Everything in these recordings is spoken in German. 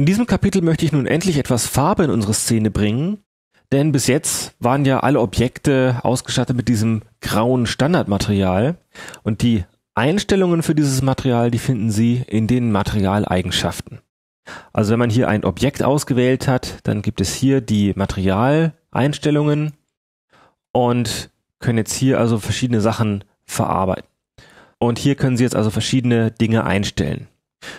In diesem Kapitel möchte ich nun endlich etwas Farbe in unsere Szene bringen, denn bis jetzt waren ja alle Objekte ausgestattet mit diesem grauen Standardmaterial und die Einstellungen für dieses Material, die finden Sie in den Materialeigenschaften. Also wenn man hier ein Objekt ausgewählt hat, dann gibt es hier die Materialeinstellungen und können jetzt hier also verschiedene Sachen verarbeiten. Und hier können Sie jetzt also verschiedene Dinge einstellen.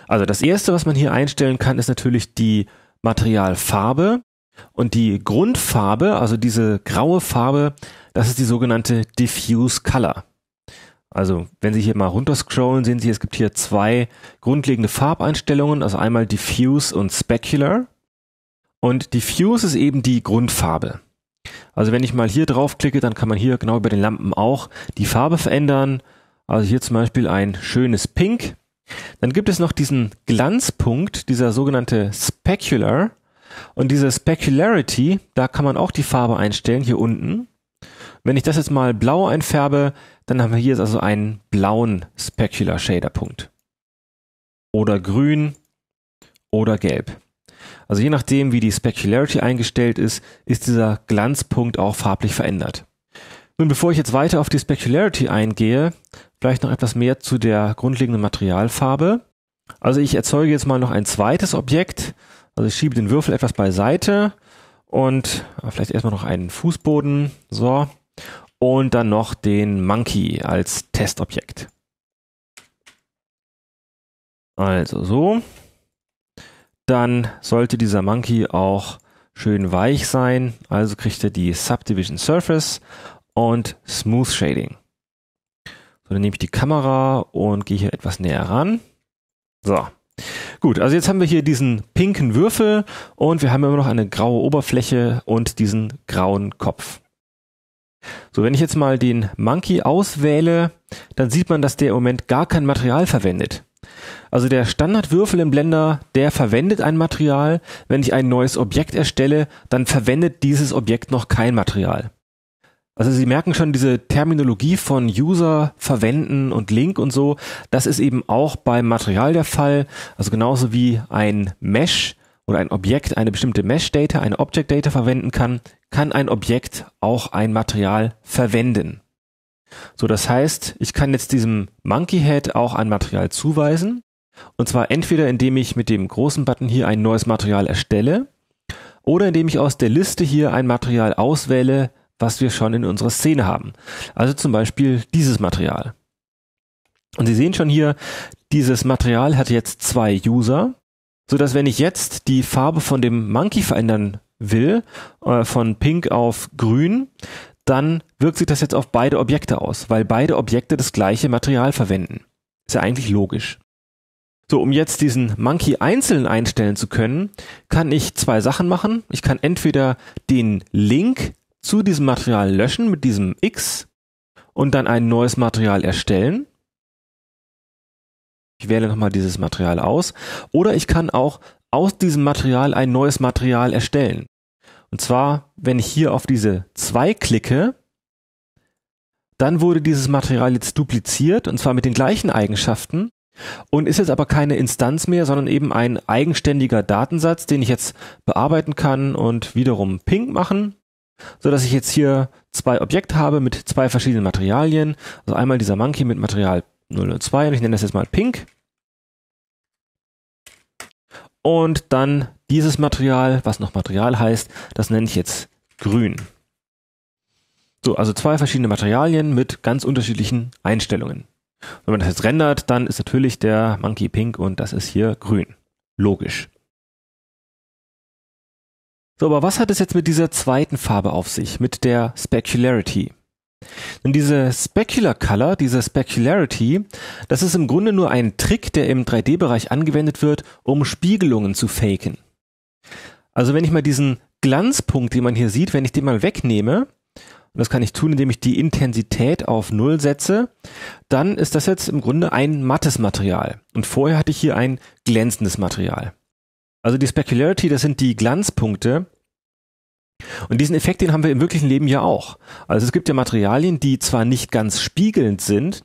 Also das erste, was man hier einstellen kann, ist natürlich die Materialfarbe. Und die Grundfarbe, also diese graue Farbe, das ist die sogenannte Diffuse Color. Also wenn Sie hier mal runterscrollen, sehen Sie, es gibt hier zwei grundlegende Farbeinstellungen, also einmal Diffuse und Specular. Und Diffuse ist eben die Grundfarbe. Also wenn ich mal hier draufklicke, dann kann man hier genau über den Lampen auch die Farbe verändern. Also hier zum Beispiel ein schönes Pink. Dann gibt es noch diesen Glanzpunkt, dieser sogenannte Specular. Und diese Specularity, da kann man auch die Farbe einstellen, hier unten. Wenn ich das jetzt mal blau einfärbe, dann haben wir hier also einen blauen Specular Shader Punkt. Oder grün oder gelb. Also je nachdem, wie die Specularity eingestellt ist, ist dieser Glanzpunkt auch farblich verändert. Nun, bevor ich jetzt weiter auf die Specularity eingehe, Vielleicht noch etwas mehr zu der grundlegenden Materialfarbe. Also ich erzeuge jetzt mal noch ein zweites Objekt. Also ich schiebe den Würfel etwas beiseite und ah, vielleicht erstmal noch einen Fußboden. So. Und dann noch den Monkey als Testobjekt. Also so. Dann sollte dieser Monkey auch schön weich sein. Also kriegt er die Subdivision Surface und Smooth Shading. So, dann nehme ich die Kamera und gehe hier etwas näher ran. So. Gut, also jetzt haben wir hier diesen pinken Würfel und wir haben immer noch eine graue Oberfläche und diesen grauen Kopf. So, wenn ich jetzt mal den Monkey auswähle, dann sieht man, dass der im Moment gar kein Material verwendet. Also der Standardwürfel im Blender, der verwendet ein Material. Wenn ich ein neues Objekt erstelle, dann verwendet dieses Objekt noch kein Material. Also Sie merken schon, diese Terminologie von User verwenden und Link und so, das ist eben auch beim Material der Fall. Also genauso wie ein Mesh oder ein Objekt eine bestimmte Mesh-Data, eine Object-Data verwenden kann, kann ein Objekt auch ein Material verwenden. So, das heißt, ich kann jetzt diesem Monkey Head auch ein Material zuweisen. Und zwar entweder indem ich mit dem großen Button hier ein neues Material erstelle oder indem ich aus der Liste hier ein Material auswähle, was wir schon in unserer Szene haben. Also zum Beispiel dieses Material. Und Sie sehen schon hier, dieses Material hat jetzt zwei User, so dass wenn ich jetzt die Farbe von dem Monkey verändern will, äh, von pink auf grün, dann wirkt sich das jetzt auf beide Objekte aus, weil beide Objekte das gleiche Material verwenden. Ist ja eigentlich logisch. So, um jetzt diesen Monkey einzeln einstellen zu können, kann ich zwei Sachen machen. Ich kann entweder den Link zu diesem Material löschen mit diesem X und dann ein neues Material erstellen. Ich wähle nochmal dieses Material aus. Oder ich kann auch aus diesem Material ein neues Material erstellen. Und zwar, wenn ich hier auf diese 2 klicke, dann wurde dieses Material jetzt dupliziert und zwar mit den gleichen Eigenschaften und ist jetzt aber keine Instanz mehr, sondern eben ein eigenständiger Datensatz, den ich jetzt bearbeiten kann und wiederum pink machen so dass ich jetzt hier zwei Objekte habe mit zwei verschiedenen Materialien. Also einmal dieser Monkey mit Material 002 und ich nenne das jetzt mal Pink. Und dann dieses Material, was noch Material heißt, das nenne ich jetzt Grün. So, also zwei verschiedene Materialien mit ganz unterschiedlichen Einstellungen. Wenn man das jetzt rendert, dann ist natürlich der Monkey pink und das ist hier grün. Logisch. So, aber was hat es jetzt mit dieser zweiten Farbe auf sich, mit der Specularity? Denn diese Specular Color, diese Specularity, das ist im Grunde nur ein Trick, der im 3D-Bereich angewendet wird, um Spiegelungen zu faken. Also wenn ich mal diesen Glanzpunkt, den man hier sieht, wenn ich den mal wegnehme, und das kann ich tun, indem ich die Intensität auf Null setze, dann ist das jetzt im Grunde ein mattes Material. Und vorher hatte ich hier ein glänzendes Material. Also die Specularity, das sind die Glanzpunkte. Und diesen Effekt, den haben wir im wirklichen Leben ja auch. Also es gibt ja Materialien, die zwar nicht ganz spiegelnd sind,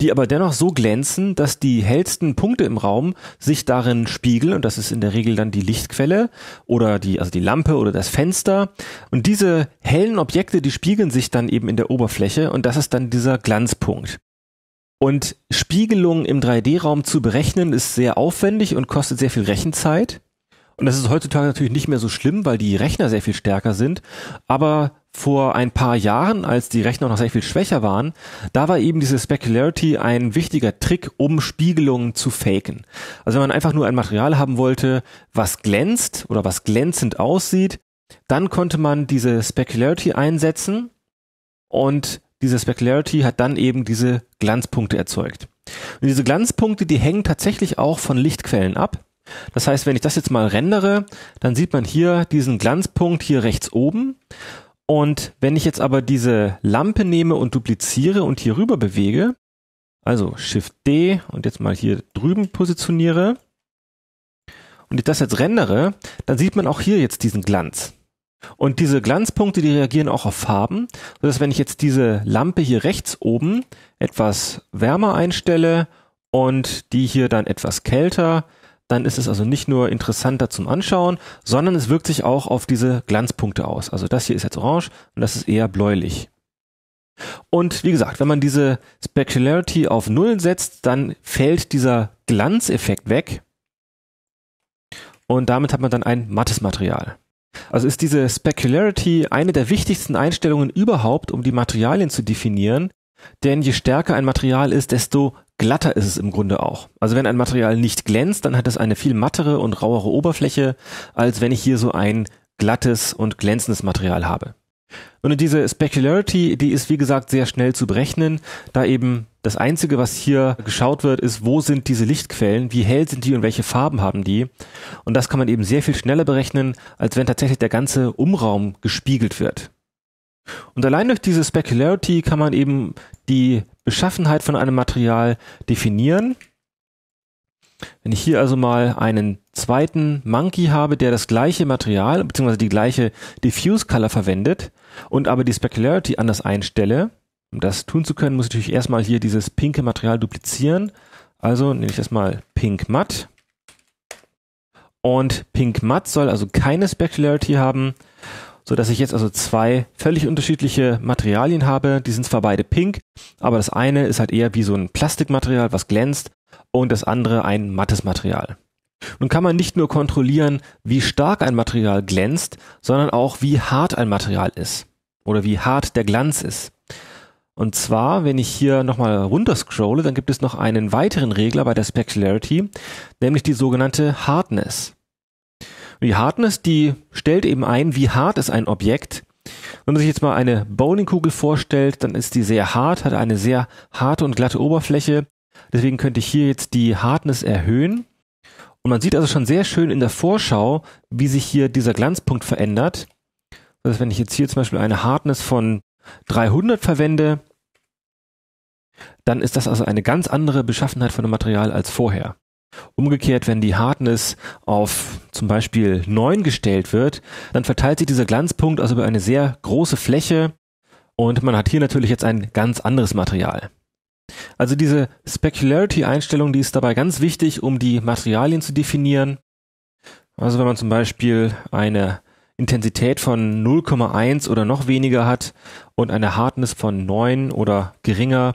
die aber dennoch so glänzen, dass die hellsten Punkte im Raum sich darin spiegeln und das ist in der Regel dann die Lichtquelle oder die also die Lampe oder das Fenster und diese hellen Objekte, die spiegeln sich dann eben in der Oberfläche und das ist dann dieser Glanzpunkt. Und Spiegelungen im 3D-Raum zu berechnen ist sehr aufwendig und kostet sehr viel Rechenzeit. Und das ist heutzutage natürlich nicht mehr so schlimm, weil die Rechner sehr viel stärker sind. Aber vor ein paar Jahren, als die Rechner noch sehr viel schwächer waren, da war eben diese Specularity ein wichtiger Trick, um Spiegelungen zu faken. Also wenn man einfach nur ein Material haben wollte, was glänzt oder was glänzend aussieht, dann konnte man diese Specularity einsetzen und diese Specularity hat dann eben diese Glanzpunkte erzeugt. Und diese Glanzpunkte, die hängen tatsächlich auch von Lichtquellen ab. Das heißt, wenn ich das jetzt mal rendere, dann sieht man hier diesen Glanzpunkt hier rechts oben. Und wenn ich jetzt aber diese Lampe nehme und dupliziere und hier rüber bewege, also Shift D und jetzt mal hier drüben positioniere und ich das jetzt rendere, dann sieht man auch hier jetzt diesen Glanz. Und diese Glanzpunkte, die reagieren auch auf Farben, sodass wenn ich jetzt diese Lampe hier rechts oben etwas wärmer einstelle und die hier dann etwas kälter, dann ist es also nicht nur interessanter zum Anschauen, sondern es wirkt sich auch auf diese Glanzpunkte aus. Also das hier ist jetzt orange und das ist eher bläulich. Und wie gesagt, wenn man diese Specularity auf Null setzt, dann fällt dieser Glanzeffekt weg und damit hat man dann ein mattes Material. Also ist diese Specularity eine der wichtigsten Einstellungen überhaupt, um die Materialien zu definieren, denn je stärker ein Material ist, desto Glatter ist es im Grunde auch. Also wenn ein Material nicht glänzt, dann hat es eine viel mattere und rauere Oberfläche, als wenn ich hier so ein glattes und glänzendes Material habe. Und diese Specularity, die ist wie gesagt sehr schnell zu berechnen, da eben das Einzige, was hier geschaut wird, ist, wo sind diese Lichtquellen, wie hell sind die und welche Farben haben die. Und das kann man eben sehr viel schneller berechnen, als wenn tatsächlich der ganze Umraum gespiegelt wird. Und allein durch diese Specularity kann man eben die Beschaffenheit von einem Material definieren. Wenn ich hier also mal einen zweiten Monkey habe, der das gleiche Material bzw. die gleiche Diffuse Color verwendet und aber die Specularity anders einstelle, um das tun zu können, muss ich natürlich erstmal hier dieses pinke Material duplizieren. Also nehme ich erstmal pink matt. Und pink matt soll also keine Specularity haben so dass ich jetzt also zwei völlig unterschiedliche Materialien habe. Die sind zwar beide pink, aber das eine ist halt eher wie so ein Plastikmaterial, was glänzt, und das andere ein mattes Material. Nun kann man nicht nur kontrollieren, wie stark ein Material glänzt, sondern auch wie hart ein Material ist oder wie hart der Glanz ist. Und zwar, wenn ich hier nochmal runterscrolle, dann gibt es noch einen weiteren Regler bei der Specularity, nämlich die sogenannte Hardness die Hardness, die stellt eben ein, wie hart ist ein Objekt. Wenn man sich jetzt mal eine Bowlingkugel vorstellt, dann ist die sehr hart, hat eine sehr harte und glatte Oberfläche. Deswegen könnte ich hier jetzt die Hardness erhöhen. Und man sieht also schon sehr schön in der Vorschau, wie sich hier dieser Glanzpunkt verändert. Das heißt, wenn ich jetzt hier zum Beispiel eine Hardness von 300 verwende, dann ist das also eine ganz andere Beschaffenheit von dem Material als vorher. Umgekehrt, wenn die Hardness auf zum Beispiel 9 gestellt wird, dann verteilt sich dieser Glanzpunkt also über eine sehr große Fläche und man hat hier natürlich jetzt ein ganz anderes Material. Also diese Specularity-Einstellung, die ist dabei ganz wichtig, um die Materialien zu definieren. Also wenn man zum Beispiel eine Intensität von 0,1 oder noch weniger hat und eine Hardness von 9 oder geringer,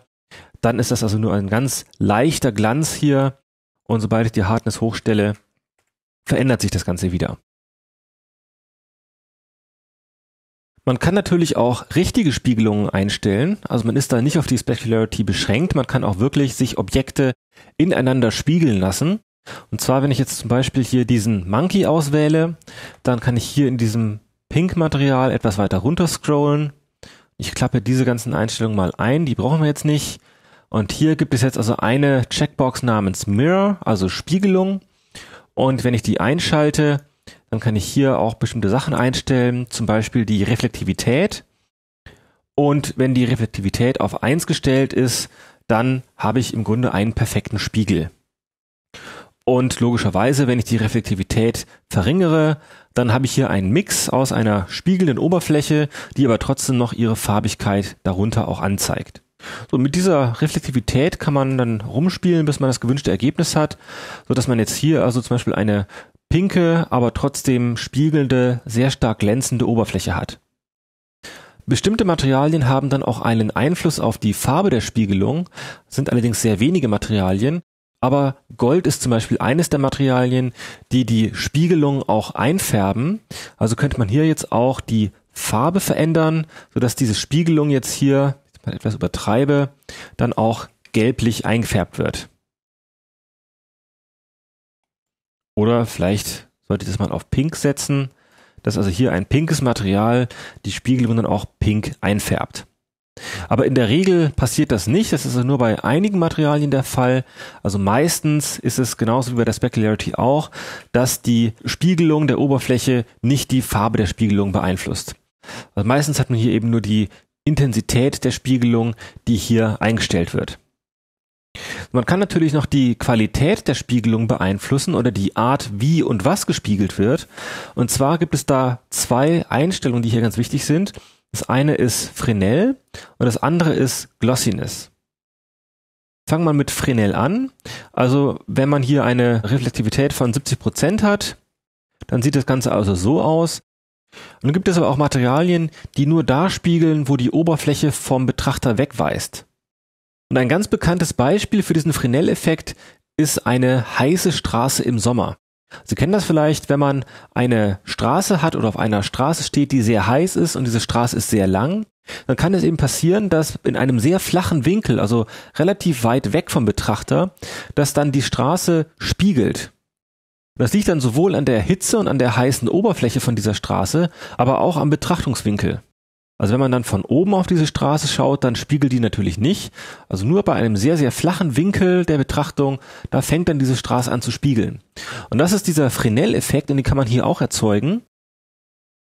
dann ist das also nur ein ganz leichter Glanz hier und sobald ich die Hardness hochstelle, verändert sich das Ganze wieder. Man kann natürlich auch richtige Spiegelungen einstellen. Also man ist da nicht auf die Specularity beschränkt. Man kann auch wirklich sich Objekte ineinander spiegeln lassen. Und zwar, wenn ich jetzt zum Beispiel hier diesen Monkey auswähle, dann kann ich hier in diesem Pink-Material etwas weiter runter scrollen. Ich klappe diese ganzen Einstellungen mal ein. Die brauchen wir jetzt nicht. Und hier gibt es jetzt also eine Checkbox namens Mirror, also Spiegelung. Und wenn ich die einschalte, dann kann ich hier auch bestimmte Sachen einstellen, zum Beispiel die Reflektivität. Und wenn die Reflektivität auf eins gestellt ist, dann habe ich im Grunde einen perfekten Spiegel. Und logischerweise, wenn ich die Reflektivität verringere, dann habe ich hier einen Mix aus einer spiegelnden Oberfläche, die aber trotzdem noch ihre Farbigkeit darunter auch anzeigt. So, mit dieser Reflektivität kann man dann rumspielen, bis man das gewünschte Ergebnis hat, so dass man jetzt hier also zum Beispiel eine pinke, aber trotzdem spiegelnde, sehr stark glänzende Oberfläche hat. Bestimmte Materialien haben dann auch einen Einfluss auf die Farbe der Spiegelung, sind allerdings sehr wenige Materialien, aber Gold ist zum Beispiel eines der Materialien, die die Spiegelung auch einfärben. Also könnte man hier jetzt auch die Farbe verändern, sodass diese Spiegelung jetzt hier man etwas übertreibe, dann auch gelblich eingefärbt wird. Oder vielleicht sollte das mal auf Pink setzen, dass also hier ein pinkes Material die Spiegelung dann auch pink einfärbt. Aber in der Regel passiert das nicht. Das ist also nur bei einigen Materialien der Fall. Also meistens ist es genauso wie bei der Specularity auch, dass die Spiegelung der Oberfläche nicht die Farbe der Spiegelung beeinflusst. Also meistens hat man hier eben nur die Intensität der Spiegelung, die hier eingestellt wird. Man kann natürlich noch die Qualität der Spiegelung beeinflussen oder die Art, wie und was gespiegelt wird. Und zwar gibt es da zwei Einstellungen, die hier ganz wichtig sind. Das eine ist Fresnel und das andere ist Glossiness. Fangen wir mit Fresnel an. Also wenn man hier eine Reflektivität von 70% Prozent hat, dann sieht das Ganze also so aus, nun gibt es aber auch Materialien, die nur da spiegeln, wo die Oberfläche vom Betrachter wegweist. Und ein ganz bekanntes Beispiel für diesen Fresnel-Effekt ist eine heiße Straße im Sommer. Sie kennen das vielleicht, wenn man eine Straße hat oder auf einer Straße steht, die sehr heiß ist und diese Straße ist sehr lang, dann kann es eben passieren, dass in einem sehr flachen Winkel, also relativ weit weg vom Betrachter, dass dann die Straße spiegelt. Das liegt dann sowohl an der Hitze und an der heißen Oberfläche von dieser Straße, aber auch am Betrachtungswinkel. Also wenn man dann von oben auf diese Straße schaut, dann spiegelt die natürlich nicht. Also nur bei einem sehr, sehr flachen Winkel der Betrachtung, da fängt dann diese Straße an zu spiegeln. Und das ist dieser Fresnel-Effekt und den kann man hier auch erzeugen,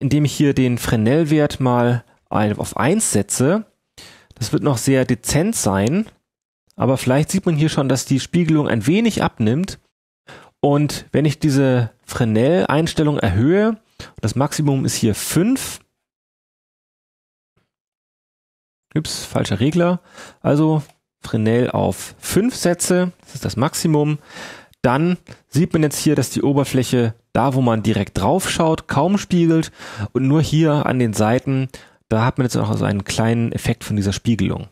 indem ich hier den Fresnel-Wert mal auf eins setze. Das wird noch sehr dezent sein, aber vielleicht sieht man hier schon, dass die Spiegelung ein wenig abnimmt und wenn ich diese Fresnel-Einstellung erhöhe, das Maximum ist hier 5. Ups, falscher Regler. Also Fresnel auf 5 setze, das ist das Maximum. Dann sieht man jetzt hier, dass die Oberfläche da, wo man direkt drauf schaut, kaum spiegelt und nur hier an den Seiten, da hat man jetzt auch so einen kleinen Effekt von dieser Spiegelung.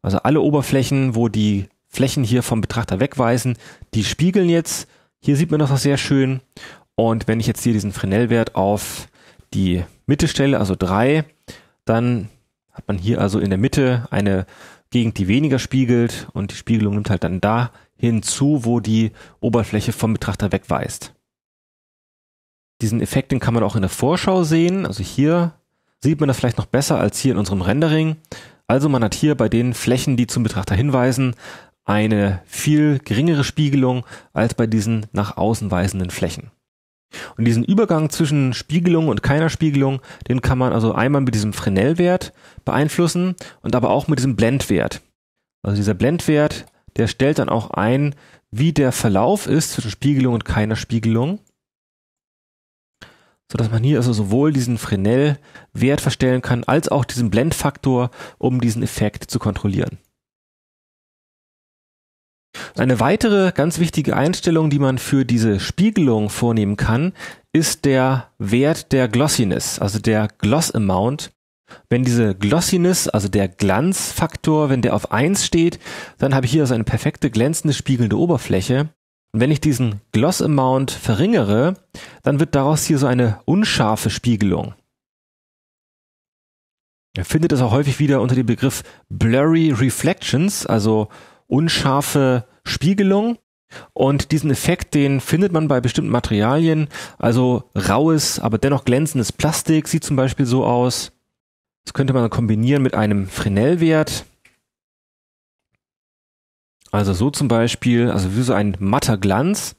Also alle Oberflächen, wo die Flächen hier vom Betrachter wegweisen, die spiegeln jetzt hier sieht man das auch sehr schön. Und wenn ich jetzt hier diesen Fresnel-Wert auf die Mitte stelle, also drei, dann hat man hier also in der Mitte eine Gegend, die weniger spiegelt und die Spiegelung nimmt halt dann da hinzu, wo die Oberfläche vom Betrachter wegweist. Diesen Effekt, den kann man auch in der Vorschau sehen. Also hier sieht man das vielleicht noch besser als hier in unserem Rendering. Also man hat hier bei den Flächen, die zum Betrachter hinweisen, eine viel geringere Spiegelung als bei diesen nach außen weisenden Flächen. Und diesen Übergang zwischen Spiegelung und keiner Spiegelung, den kann man also einmal mit diesem Fresnel-Wert beeinflussen und aber auch mit diesem Blendwert. Also dieser Blendwert, der stellt dann auch ein, wie der Verlauf ist zwischen Spiegelung und keiner Spiegelung. So dass man hier also sowohl diesen Fresnel-Wert verstellen kann, als auch diesen Blendfaktor, um diesen Effekt zu kontrollieren. Eine weitere ganz wichtige Einstellung, die man für diese Spiegelung vornehmen kann, ist der Wert der Glossiness, also der Gloss Amount. Wenn diese Glossiness, also der Glanzfaktor, wenn der auf 1 steht, dann habe ich hier also eine perfekte glänzende spiegelnde Oberfläche. Und wenn ich diesen Gloss Amount verringere, dann wird daraus hier so eine unscharfe Spiegelung. Ihr findet das auch häufig wieder unter dem Begriff Blurry Reflections, also unscharfe Spiegelung. Und diesen Effekt, den findet man bei bestimmten Materialien, also raues, aber dennoch glänzendes Plastik sieht zum Beispiel so aus. Das könnte man kombinieren mit einem Fresnel-Wert. Also so zum Beispiel, also wie so ein matter Glanz.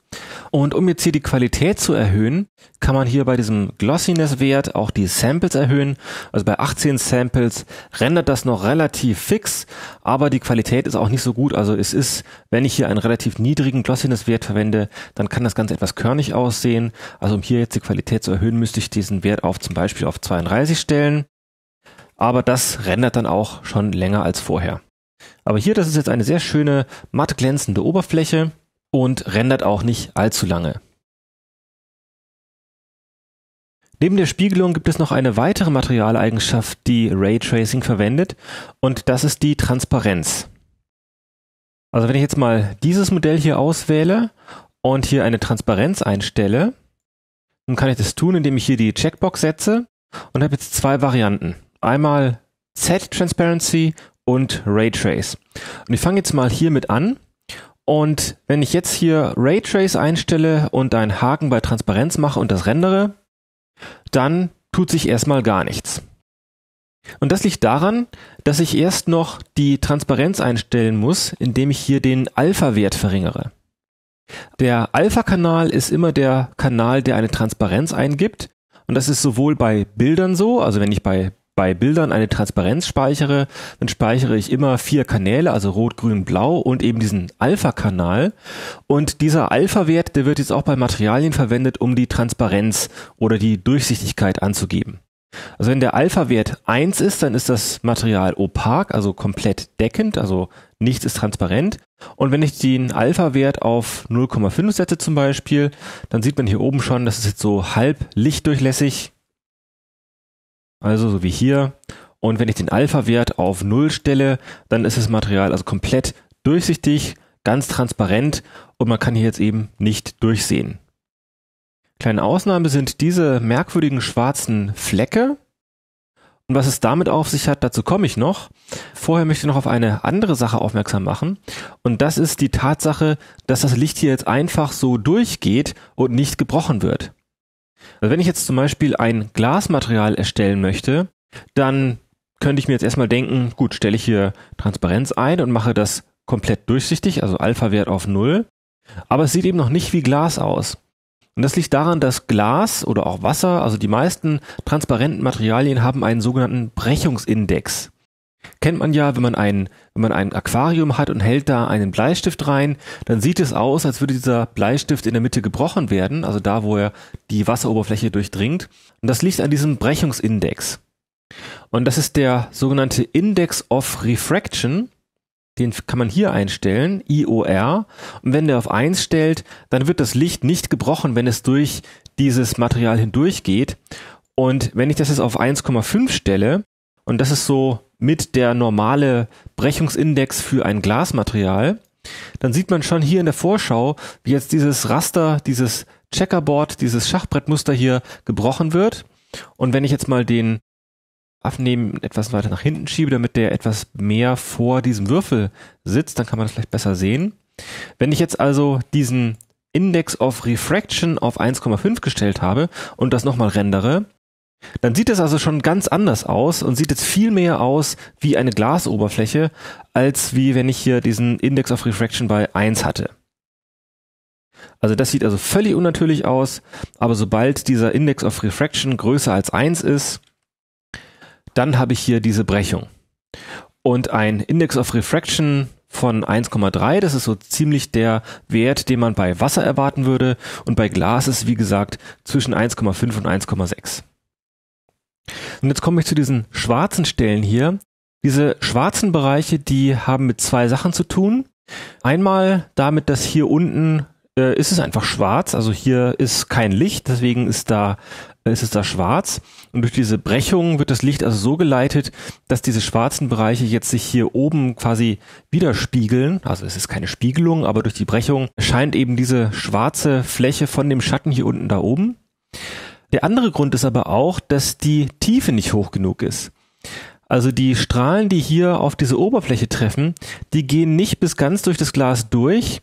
Und um jetzt hier die Qualität zu erhöhen, kann man hier bei diesem Glossiness-Wert auch die Samples erhöhen. Also bei 18 Samples rendert das noch relativ fix, aber die Qualität ist auch nicht so gut. Also es ist, wenn ich hier einen relativ niedrigen Glossiness-Wert verwende, dann kann das Ganze etwas körnig aussehen. Also um hier jetzt die Qualität zu erhöhen, müsste ich diesen Wert auf zum Beispiel auf 32 stellen. Aber das rendert dann auch schon länger als vorher. Aber hier, das ist jetzt eine sehr schöne, matt glänzende Oberfläche und rendert auch nicht allzu lange. Neben der Spiegelung gibt es noch eine weitere Materialeigenschaft, die Raytracing verwendet, und das ist die Transparenz. Also wenn ich jetzt mal dieses Modell hier auswähle und hier eine Transparenz einstelle, dann kann ich das tun, indem ich hier die Checkbox setze und habe jetzt zwei Varianten. Einmal Set Transparency und Raytrace. Und ich fange jetzt mal hiermit an. Und wenn ich jetzt hier Raytrace einstelle und einen Haken bei Transparenz mache und das rendere, dann tut sich erstmal gar nichts. Und das liegt daran, dass ich erst noch die Transparenz einstellen muss, indem ich hier den Alpha-Wert verringere. Der Alpha-Kanal ist immer der Kanal, der eine Transparenz eingibt. Und das ist sowohl bei Bildern so, also wenn ich bei bei Bildern eine Transparenz speichere, dann speichere ich immer vier Kanäle, also rot, grün, blau und eben diesen Alpha-Kanal. Und dieser Alpha-Wert, der wird jetzt auch bei Materialien verwendet, um die Transparenz oder die Durchsichtigkeit anzugeben. Also wenn der Alpha-Wert eins ist, dann ist das Material opak, also komplett deckend, also nichts ist transparent. Und wenn ich den Alpha-Wert auf 0,5 setze zum Beispiel, dann sieht man hier oben schon, das ist jetzt so halb lichtdurchlässig, also so wie hier. Und wenn ich den Alpha-Wert auf 0 stelle, dann ist das Material also komplett durchsichtig, ganz transparent und man kann hier jetzt eben nicht durchsehen. Kleine Ausnahme sind diese merkwürdigen schwarzen Flecke. Und was es damit auf sich hat, dazu komme ich noch. Vorher möchte ich noch auf eine andere Sache aufmerksam machen. Und das ist die Tatsache, dass das Licht hier jetzt einfach so durchgeht und nicht gebrochen wird. Also wenn ich jetzt zum Beispiel ein Glasmaterial erstellen möchte, dann könnte ich mir jetzt erstmal denken, gut, stelle ich hier Transparenz ein und mache das komplett durchsichtig, also Alpha-Wert auf null. Aber es sieht eben noch nicht wie Glas aus. Und das liegt daran, dass Glas oder auch Wasser, also die meisten transparenten Materialien haben einen sogenannten Brechungsindex. Kennt man ja, wenn man ein, wenn man ein Aquarium hat und hält da einen Bleistift rein, dann sieht es aus, als würde dieser Bleistift in der Mitte gebrochen werden, also da, wo er die Wasseroberfläche durchdringt. Und das liegt an diesem Brechungsindex. Und das ist der sogenannte Index of Refraction. Den kann man hier einstellen, IOR. Und wenn der auf 1 stellt, dann wird das Licht nicht gebrochen, wenn es durch dieses Material hindurchgeht. Und wenn ich das jetzt auf 1,5 stelle, und das ist so mit der normale Brechungsindex für ein Glasmaterial, dann sieht man schon hier in der Vorschau, wie jetzt dieses Raster, dieses Checkerboard, dieses Schachbrettmuster hier gebrochen wird. Und wenn ich jetzt mal den Abnehmen etwas weiter nach hinten schiebe, damit der etwas mehr vor diesem Würfel sitzt, dann kann man das vielleicht besser sehen. Wenn ich jetzt also diesen Index of Refraction auf 1,5 gestellt habe und das nochmal rendere, dann sieht es also schon ganz anders aus und sieht jetzt viel mehr aus wie eine Glasoberfläche, als wie wenn ich hier diesen Index of Refraction bei 1 hatte. Also das sieht also völlig unnatürlich aus, aber sobald dieser Index of Refraction größer als 1 ist, dann habe ich hier diese Brechung. Und ein Index of Refraction von 1,3, das ist so ziemlich der Wert, den man bei Wasser erwarten würde und bei Glas ist wie gesagt zwischen 1,5 und 1,6. Und jetzt komme ich zu diesen schwarzen Stellen hier. Diese schwarzen Bereiche, die haben mit zwei Sachen zu tun. Einmal damit, dass hier unten äh, ist es einfach schwarz, also hier ist kein Licht, deswegen ist da ist es da schwarz und durch diese Brechung wird das Licht also so geleitet, dass diese schwarzen Bereiche jetzt sich hier oben quasi widerspiegeln. Also es ist keine Spiegelung, aber durch die Brechung scheint eben diese schwarze Fläche von dem Schatten hier unten da oben. Der andere Grund ist aber auch, dass die Tiefe nicht hoch genug ist. Also die Strahlen, die hier auf diese Oberfläche treffen, die gehen nicht bis ganz durch das Glas durch.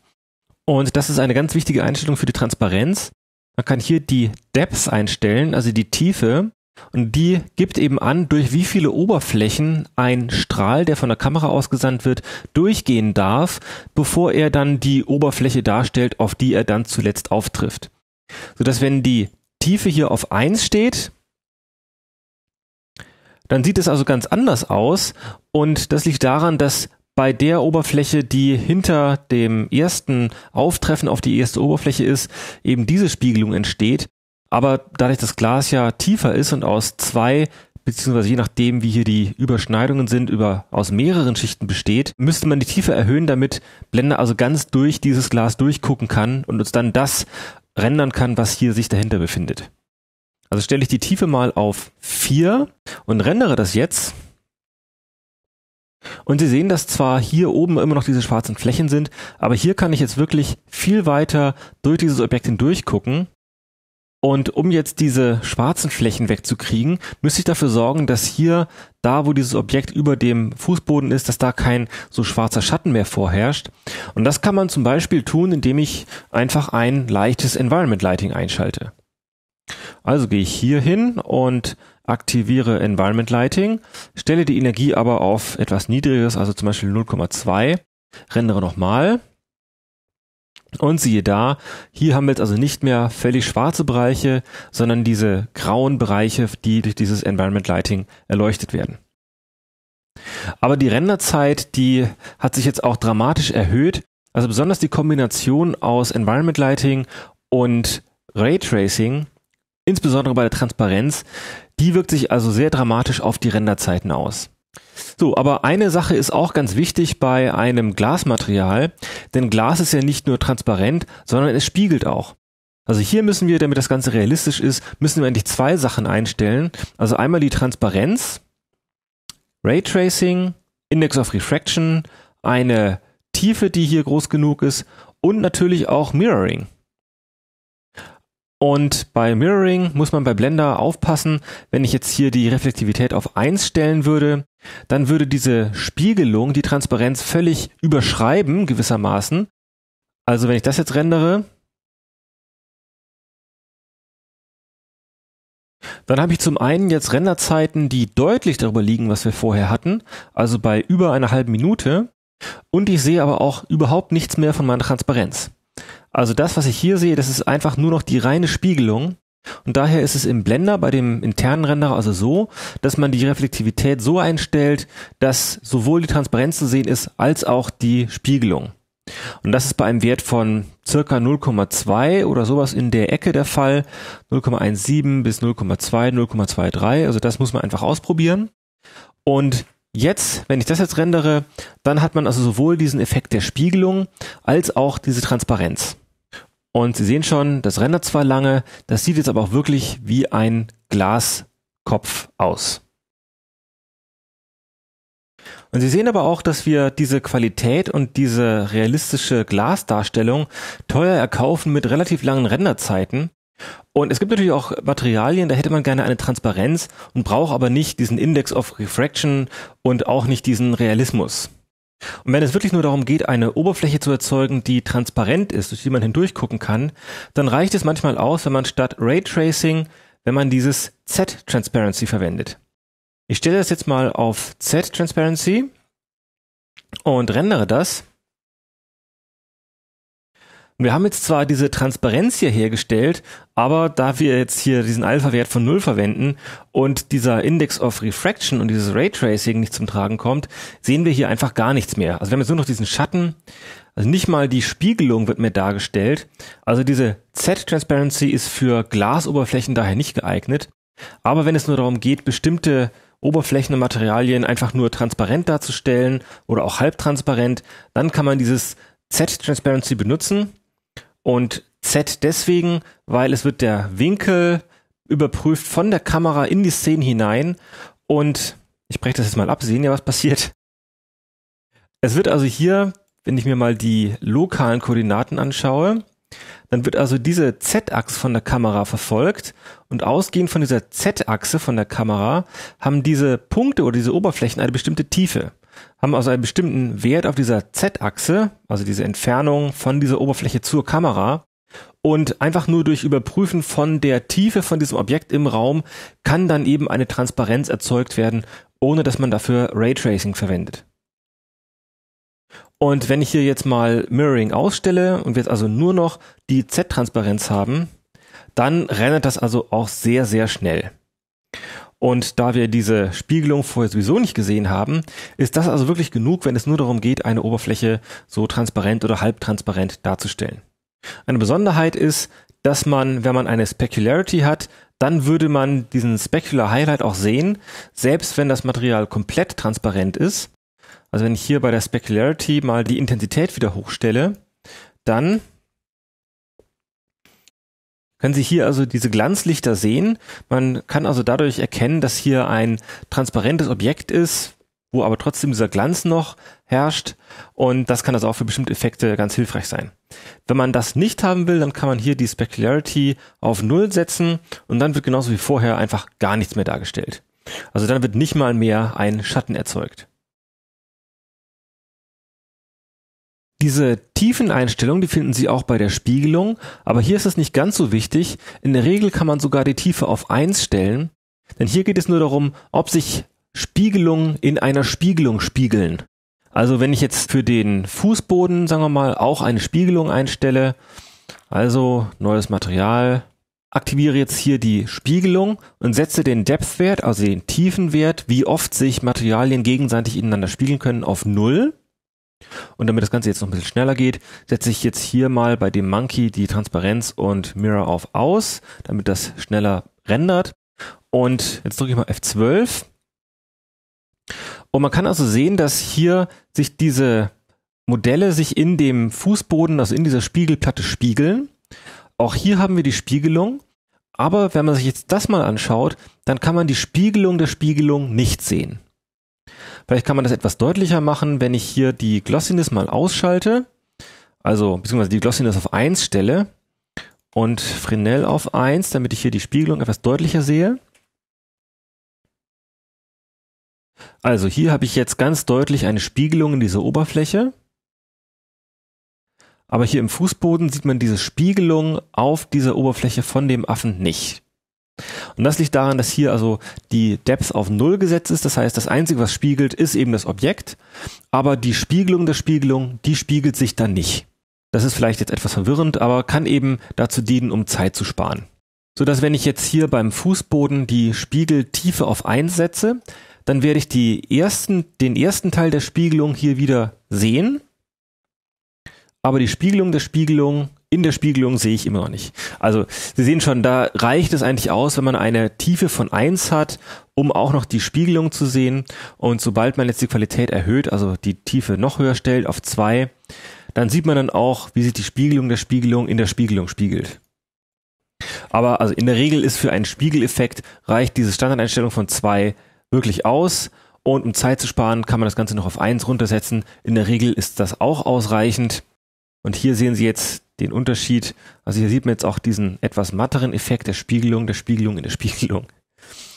Und das ist eine ganz wichtige Einstellung für die Transparenz. Man kann hier die Depth einstellen, also die Tiefe. Und die gibt eben an, durch wie viele Oberflächen ein Strahl, der von der Kamera ausgesandt wird, durchgehen darf, bevor er dann die Oberfläche darstellt, auf die er dann zuletzt auftrifft. Sodass, wenn die Tiefe hier auf 1 steht, dann sieht es also ganz anders aus und das liegt daran, dass bei der Oberfläche, die hinter dem ersten Auftreffen auf die erste Oberfläche ist, eben diese Spiegelung entsteht. Aber dadurch, dass Glas ja tiefer ist und aus zwei beziehungsweise je nachdem, wie hier die Überschneidungen sind, über, aus mehreren Schichten besteht, müsste man die Tiefe erhöhen, damit Blender also ganz durch dieses Glas durchgucken kann und uns dann das rendern kann, was hier sich dahinter befindet. Also stelle ich die Tiefe mal auf 4 und rendere das jetzt. Und Sie sehen, dass zwar hier oben immer noch diese schwarzen Flächen sind, aber hier kann ich jetzt wirklich viel weiter durch dieses Objekt hindurch gucken und um jetzt diese schwarzen Flächen wegzukriegen, müsste ich dafür sorgen, dass hier, da wo dieses Objekt über dem Fußboden ist, dass da kein so schwarzer Schatten mehr vorherrscht. Und das kann man zum Beispiel tun, indem ich einfach ein leichtes Environment Lighting einschalte. Also gehe ich hier hin und aktiviere Environment Lighting, stelle die Energie aber auf etwas niedrigeres, also zum Beispiel 0,2, rendere nochmal und siehe da, hier haben wir jetzt also nicht mehr völlig schwarze Bereiche, sondern diese grauen Bereiche, die durch dieses Environment Lighting erleuchtet werden. Aber die Renderzeit, die hat sich jetzt auch dramatisch erhöht. Also besonders die Kombination aus Environment Lighting und Raytracing, insbesondere bei der Transparenz, die wirkt sich also sehr dramatisch auf die Renderzeiten aus. So, aber eine Sache ist auch ganz wichtig bei einem Glasmaterial, denn Glas ist ja nicht nur transparent, sondern es spiegelt auch. Also hier müssen wir, damit das Ganze realistisch ist, müssen wir endlich zwei Sachen einstellen. Also einmal die Transparenz, Raytracing, Index of Refraction, eine Tiefe, die hier groß genug ist und natürlich auch Mirroring. Und bei Mirroring muss man bei Blender aufpassen, wenn ich jetzt hier die Reflektivität auf 1 stellen würde, dann würde diese Spiegelung die Transparenz völlig überschreiben, gewissermaßen. Also wenn ich das jetzt rendere, Dann habe ich zum einen jetzt Renderzeiten, die deutlich darüber liegen, was wir vorher hatten, also bei über einer halben Minute. Und ich sehe aber auch überhaupt nichts mehr von meiner Transparenz. Also das, was ich hier sehe, das ist einfach nur noch die reine Spiegelung. Und daher ist es im Blender bei dem internen Renderer also so, dass man die Reflektivität so einstellt, dass sowohl die Transparenz zu sehen ist, als auch die Spiegelung. Und das ist bei einem Wert von circa 0,2 oder sowas in der Ecke der Fall. 0,17 bis 0,2, 0,23. Also das muss man einfach ausprobieren. Und jetzt, wenn ich das jetzt rendere, dann hat man also sowohl diesen Effekt der Spiegelung als auch diese Transparenz. Und Sie sehen schon, das rendert zwar lange, das sieht jetzt aber auch wirklich wie ein Glaskopf aus. Und Sie sehen aber auch, dass wir diese Qualität und diese realistische Glasdarstellung teuer erkaufen mit relativ langen Renderzeiten. Und es gibt natürlich auch Materialien, da hätte man gerne eine Transparenz und braucht aber nicht diesen Index of Refraction und auch nicht diesen Realismus. Und wenn es wirklich nur darum geht, eine Oberfläche zu erzeugen, die transparent ist, durch die man hindurchgucken kann, dann reicht es manchmal aus, wenn man statt Raytracing, wenn man dieses Z-Transparency verwendet. Ich stelle das jetzt mal auf Z-Transparency und rendere das wir haben jetzt zwar diese Transparenz hier hergestellt, aber da wir jetzt hier diesen Alpha-Wert von null verwenden und dieser Index of Refraction und dieses Raytracing nicht zum Tragen kommt, sehen wir hier einfach gar nichts mehr. Also wir haben jetzt nur noch diesen Schatten. Also nicht mal die Spiegelung wird mehr dargestellt. Also diese Z-Transparency ist für Glasoberflächen daher nicht geeignet. Aber wenn es nur darum geht, bestimmte Oberflächen und Materialien einfach nur transparent darzustellen oder auch halbtransparent, dann kann man dieses Z-Transparency benutzen. Und Z deswegen, weil es wird der Winkel überprüft von der Kamera in die Szene hinein. Und ich breche das jetzt mal ab, sehen ja, was passiert. Es wird also hier, wenn ich mir mal die lokalen Koordinaten anschaue, dann wird also diese Z-Achse von der Kamera verfolgt und ausgehend von dieser Z-Achse von der Kamera haben diese Punkte oder diese Oberflächen eine bestimmte Tiefe haben also einen bestimmten Wert auf dieser Z-Achse, also diese Entfernung von dieser Oberfläche zur Kamera. Und einfach nur durch Überprüfen von der Tiefe von diesem Objekt im Raum kann dann eben eine Transparenz erzeugt werden, ohne dass man dafür Raytracing verwendet. Und wenn ich hier jetzt mal Mirroring ausstelle und wir jetzt also nur noch die Z-Transparenz haben, dann rendert das also auch sehr, sehr schnell. Und da wir diese Spiegelung vorher sowieso nicht gesehen haben, ist das also wirklich genug, wenn es nur darum geht, eine Oberfläche so transparent oder halbtransparent darzustellen. Eine Besonderheit ist, dass man, wenn man eine Specularity hat, dann würde man diesen Specular Highlight auch sehen, selbst wenn das Material komplett transparent ist. Also wenn ich hier bei der Specularity mal die Intensität wieder hochstelle, dann können Sie hier also diese Glanzlichter sehen. Man kann also dadurch erkennen, dass hier ein transparentes Objekt ist, wo aber trotzdem dieser Glanz noch herrscht. Und das kann also auch für bestimmte Effekte ganz hilfreich sein. Wenn man das nicht haben will, dann kann man hier die Specularity auf Null setzen und dann wird genauso wie vorher einfach gar nichts mehr dargestellt. Also dann wird nicht mal mehr ein Schatten erzeugt. Diese tiefen Einstellungen, die finden Sie auch bei der Spiegelung, aber hier ist es nicht ganz so wichtig. In der Regel kann man sogar die Tiefe auf eins stellen, denn hier geht es nur darum, ob sich Spiegelungen in einer Spiegelung spiegeln. Also wenn ich jetzt für den Fußboden, sagen wir mal, auch eine Spiegelung einstelle, also neues Material, aktiviere jetzt hier die Spiegelung und setze den Depth-Wert, also den Tiefenwert, wie oft sich Materialien gegenseitig ineinander spiegeln können, auf null. Und damit das Ganze jetzt noch ein bisschen schneller geht, setze ich jetzt hier mal bei dem Monkey die Transparenz und Mirror auf aus, damit das schneller rendert. Und jetzt drücke ich mal F12. Und man kann also sehen, dass hier sich diese Modelle sich in dem Fußboden, also in dieser Spiegelplatte spiegeln. Auch hier haben wir die Spiegelung. Aber wenn man sich jetzt das mal anschaut, dann kann man die Spiegelung der Spiegelung nicht sehen. Vielleicht kann man das etwas deutlicher machen, wenn ich hier die Glossiness mal ausschalte, also beziehungsweise die Glossiness auf 1 stelle und Fresnel auf 1, damit ich hier die Spiegelung etwas deutlicher sehe. Also hier habe ich jetzt ganz deutlich eine Spiegelung in dieser Oberfläche. Aber hier im Fußboden sieht man diese Spiegelung auf dieser Oberfläche von dem Affen nicht. Und das liegt daran, dass hier also die Depth auf Null gesetzt ist. Das heißt, das Einzige, was spiegelt, ist eben das Objekt. Aber die Spiegelung der Spiegelung, die spiegelt sich dann nicht. Das ist vielleicht jetzt etwas verwirrend, aber kann eben dazu dienen, um Zeit zu sparen. So dass wenn ich jetzt hier beim Fußboden die Spiegeltiefe auf 1 setze, dann werde ich die ersten, den ersten Teil der Spiegelung hier wieder sehen. Aber die Spiegelung der Spiegelung in der Spiegelung sehe ich immer noch nicht. Also Sie sehen schon, da reicht es eigentlich aus, wenn man eine Tiefe von 1 hat, um auch noch die Spiegelung zu sehen. Und sobald man jetzt die Qualität erhöht, also die Tiefe noch höher stellt auf 2, dann sieht man dann auch, wie sich die Spiegelung der Spiegelung in der Spiegelung spiegelt. Aber also in der Regel ist für einen Spiegeleffekt reicht diese Standardeinstellung von 2 wirklich aus. Und um Zeit zu sparen, kann man das Ganze noch auf 1 runtersetzen. In der Regel ist das auch ausreichend. Und hier sehen Sie jetzt den Unterschied. Also hier sieht man jetzt auch diesen etwas matteren Effekt der Spiegelung, der Spiegelung in der Spiegelung.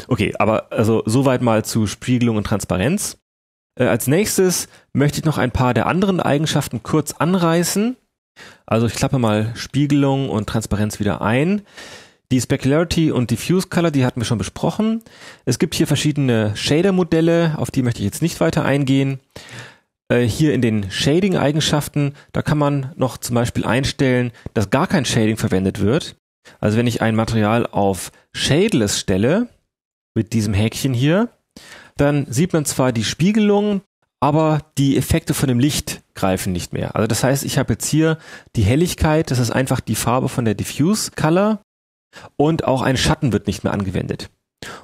Okay, aber also soweit mal zu Spiegelung und Transparenz. Äh, als nächstes möchte ich noch ein paar der anderen Eigenschaften kurz anreißen. Also ich klappe mal Spiegelung und Transparenz wieder ein. Die Specularity und Diffuse Color, die hatten wir schon besprochen. Es gibt hier verschiedene Shader-Modelle, auf die möchte ich jetzt nicht weiter eingehen. Äh, hier in den Shading-Eigenschaften, da kann man noch zum Beispiel einstellen, dass gar kein Shading verwendet wird. Also wenn ich ein Material auf Shadeless stelle, mit diesem Häkchen hier, dann sieht man zwar die Spiegelung, aber die Effekte von dem Licht greifen nicht mehr. Also das heißt, ich habe jetzt hier die Helligkeit, das ist einfach die Farbe von der Diffuse Color und auch ein Schatten wird nicht mehr angewendet.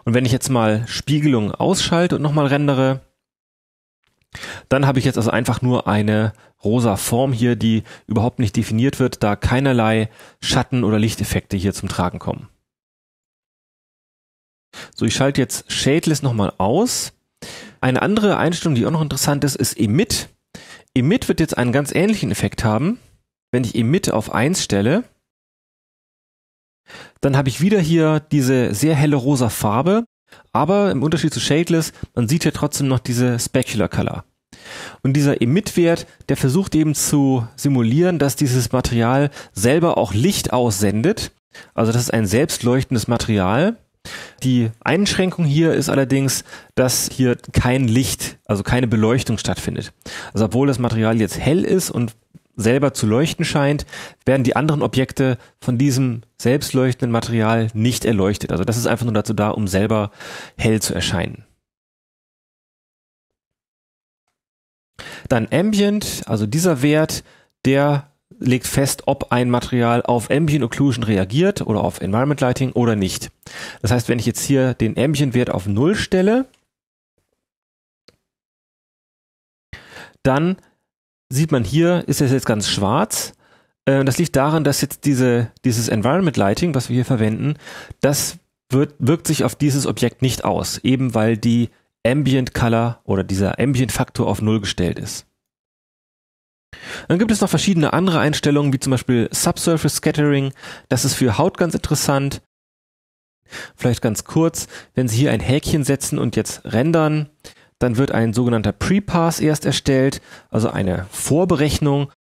Und wenn ich jetzt mal Spiegelung ausschalte und nochmal rendere, dann habe ich jetzt also einfach nur eine rosa Form hier, die überhaupt nicht definiert wird, da keinerlei Schatten- oder Lichteffekte hier zum Tragen kommen. So, ich schalte jetzt Shadeless nochmal aus. Eine andere Einstellung, die auch noch interessant ist, ist Emit. Emit wird jetzt einen ganz ähnlichen Effekt haben. Wenn ich Emit auf 1 stelle, dann habe ich wieder hier diese sehr helle rosa Farbe aber im Unterschied zu Shadeless, man sieht ja trotzdem noch diese Specular Color. Und dieser Emittwert, der versucht eben zu simulieren, dass dieses Material selber auch Licht aussendet. Also das ist ein selbstleuchtendes Material. Die Einschränkung hier ist allerdings, dass hier kein Licht, also keine Beleuchtung stattfindet. Also obwohl das Material jetzt hell ist und selber zu leuchten scheint, werden die anderen Objekte von diesem selbstleuchtenden Material nicht erleuchtet. Also das ist einfach nur dazu da, um selber hell zu erscheinen. Dann Ambient, also dieser Wert, der legt fest, ob ein Material auf Ambient Occlusion reagiert oder auf Environment Lighting oder nicht. Das heißt, wenn ich jetzt hier den Ambient-Wert auf 0 stelle, dann sieht man hier, ist es jetzt ganz schwarz. Äh, das liegt daran, dass jetzt diese, dieses Environment Lighting, was wir hier verwenden, das wird, wirkt sich auf dieses Objekt nicht aus, eben weil die Ambient Color oder dieser Ambient Faktor auf Null gestellt ist. Dann gibt es noch verschiedene andere Einstellungen, wie zum Beispiel Subsurface Scattering. Das ist für Haut ganz interessant. Vielleicht ganz kurz, wenn Sie hier ein Häkchen setzen und jetzt rendern, dann wird ein sogenannter Prepass erst erstellt, also eine Vorberechnung.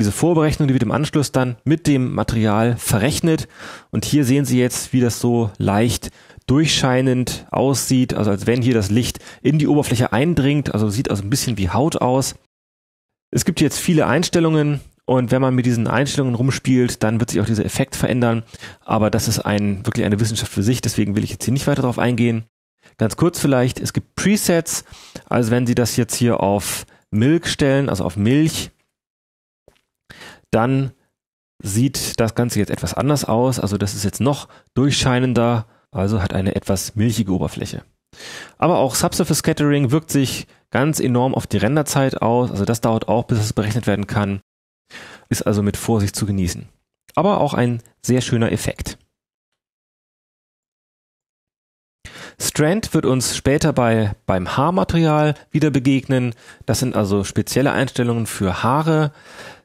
Diese Vorberechnung, die wird im Anschluss dann mit dem Material verrechnet. Und hier sehen Sie jetzt, wie das so leicht durchscheinend aussieht, also als wenn hier das Licht in die Oberfläche eindringt, also sieht also ein bisschen wie Haut aus. Es gibt jetzt viele Einstellungen, und wenn man mit diesen Einstellungen rumspielt, dann wird sich auch dieser Effekt verändern. Aber das ist ein, wirklich eine Wissenschaft für sich. Deswegen will ich jetzt hier nicht weiter darauf eingehen. Ganz kurz vielleicht, es gibt Presets, also wenn Sie das jetzt hier auf Milk stellen, also auf Milch, dann sieht das Ganze jetzt etwas anders aus. Also das ist jetzt noch durchscheinender, also hat eine etwas milchige Oberfläche. Aber auch Subsurface Scattering wirkt sich ganz enorm auf die Renderzeit aus. Also das dauert auch, bis es berechnet werden kann. Ist also mit Vorsicht zu genießen. Aber auch ein sehr schöner Effekt. Strand wird uns später bei, beim Haarmaterial wieder begegnen. Das sind also spezielle Einstellungen für Haare.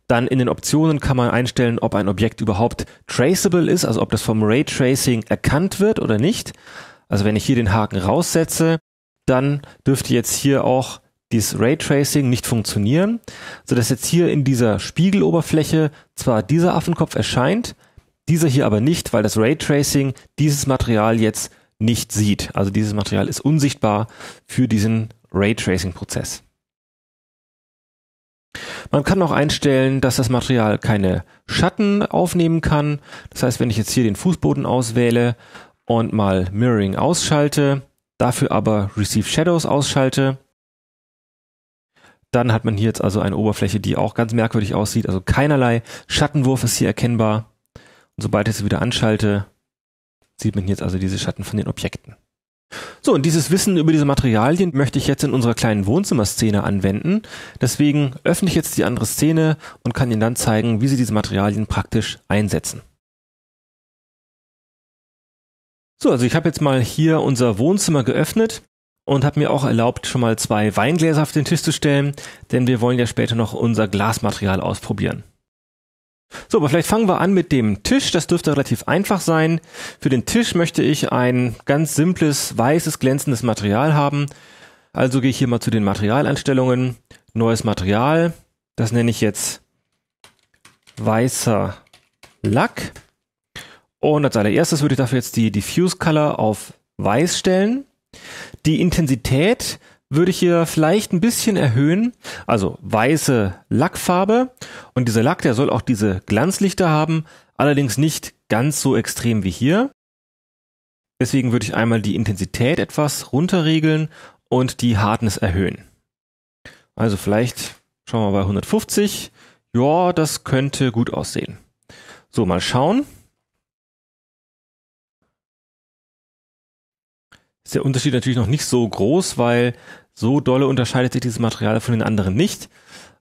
Dann in den Optionen kann man einstellen, ob ein Objekt überhaupt traceable ist, also ob das vom Raytracing erkannt wird oder nicht. Also wenn ich hier den Haken raussetze, dann dürfte jetzt hier auch dieses Raytracing nicht funktionieren, so dass jetzt hier in dieser Spiegeloberfläche zwar dieser Affenkopf erscheint, dieser hier aber nicht, weil das Raytracing dieses Material jetzt nicht sieht. Also dieses Material ist unsichtbar für diesen Raytracing-Prozess. Man kann auch einstellen, dass das Material keine Schatten aufnehmen kann. Das heißt, wenn ich jetzt hier den Fußboden auswähle und mal Mirroring ausschalte, dafür aber Receive Shadows ausschalte, dann hat man hier jetzt also eine Oberfläche, die auch ganz merkwürdig aussieht. Also keinerlei Schattenwurf ist hier erkennbar. Und sobald ich sie wieder anschalte, Sieht man jetzt also diese Schatten von den Objekten. So, und dieses Wissen über diese Materialien möchte ich jetzt in unserer kleinen Wohnzimmerszene anwenden. Deswegen öffne ich jetzt die andere Szene und kann Ihnen dann zeigen, wie Sie diese Materialien praktisch einsetzen. So, also ich habe jetzt mal hier unser Wohnzimmer geöffnet und habe mir auch erlaubt, schon mal zwei Weingläser auf den Tisch zu stellen, denn wir wollen ja später noch unser Glasmaterial ausprobieren. So, aber vielleicht fangen wir an mit dem Tisch. Das dürfte relativ einfach sein. Für den Tisch möchte ich ein ganz simples, weißes, glänzendes Material haben. Also gehe ich hier mal zu den Materialeinstellungen. Neues Material. Das nenne ich jetzt weißer Lack. Und als allererstes würde ich dafür jetzt die Diffuse Color auf weiß stellen. Die Intensität würde ich hier vielleicht ein bisschen erhöhen. Also weiße Lackfarbe. Und dieser Lack, der soll auch diese Glanzlichter haben. Allerdings nicht ganz so extrem wie hier. Deswegen würde ich einmal die Intensität etwas runterregeln und die Hardness erhöhen. Also vielleicht schauen wir mal bei 150. Ja, das könnte gut aussehen. So, mal schauen. ist der Unterschied natürlich noch nicht so groß, weil so dolle unterscheidet sich dieses Material von den anderen nicht.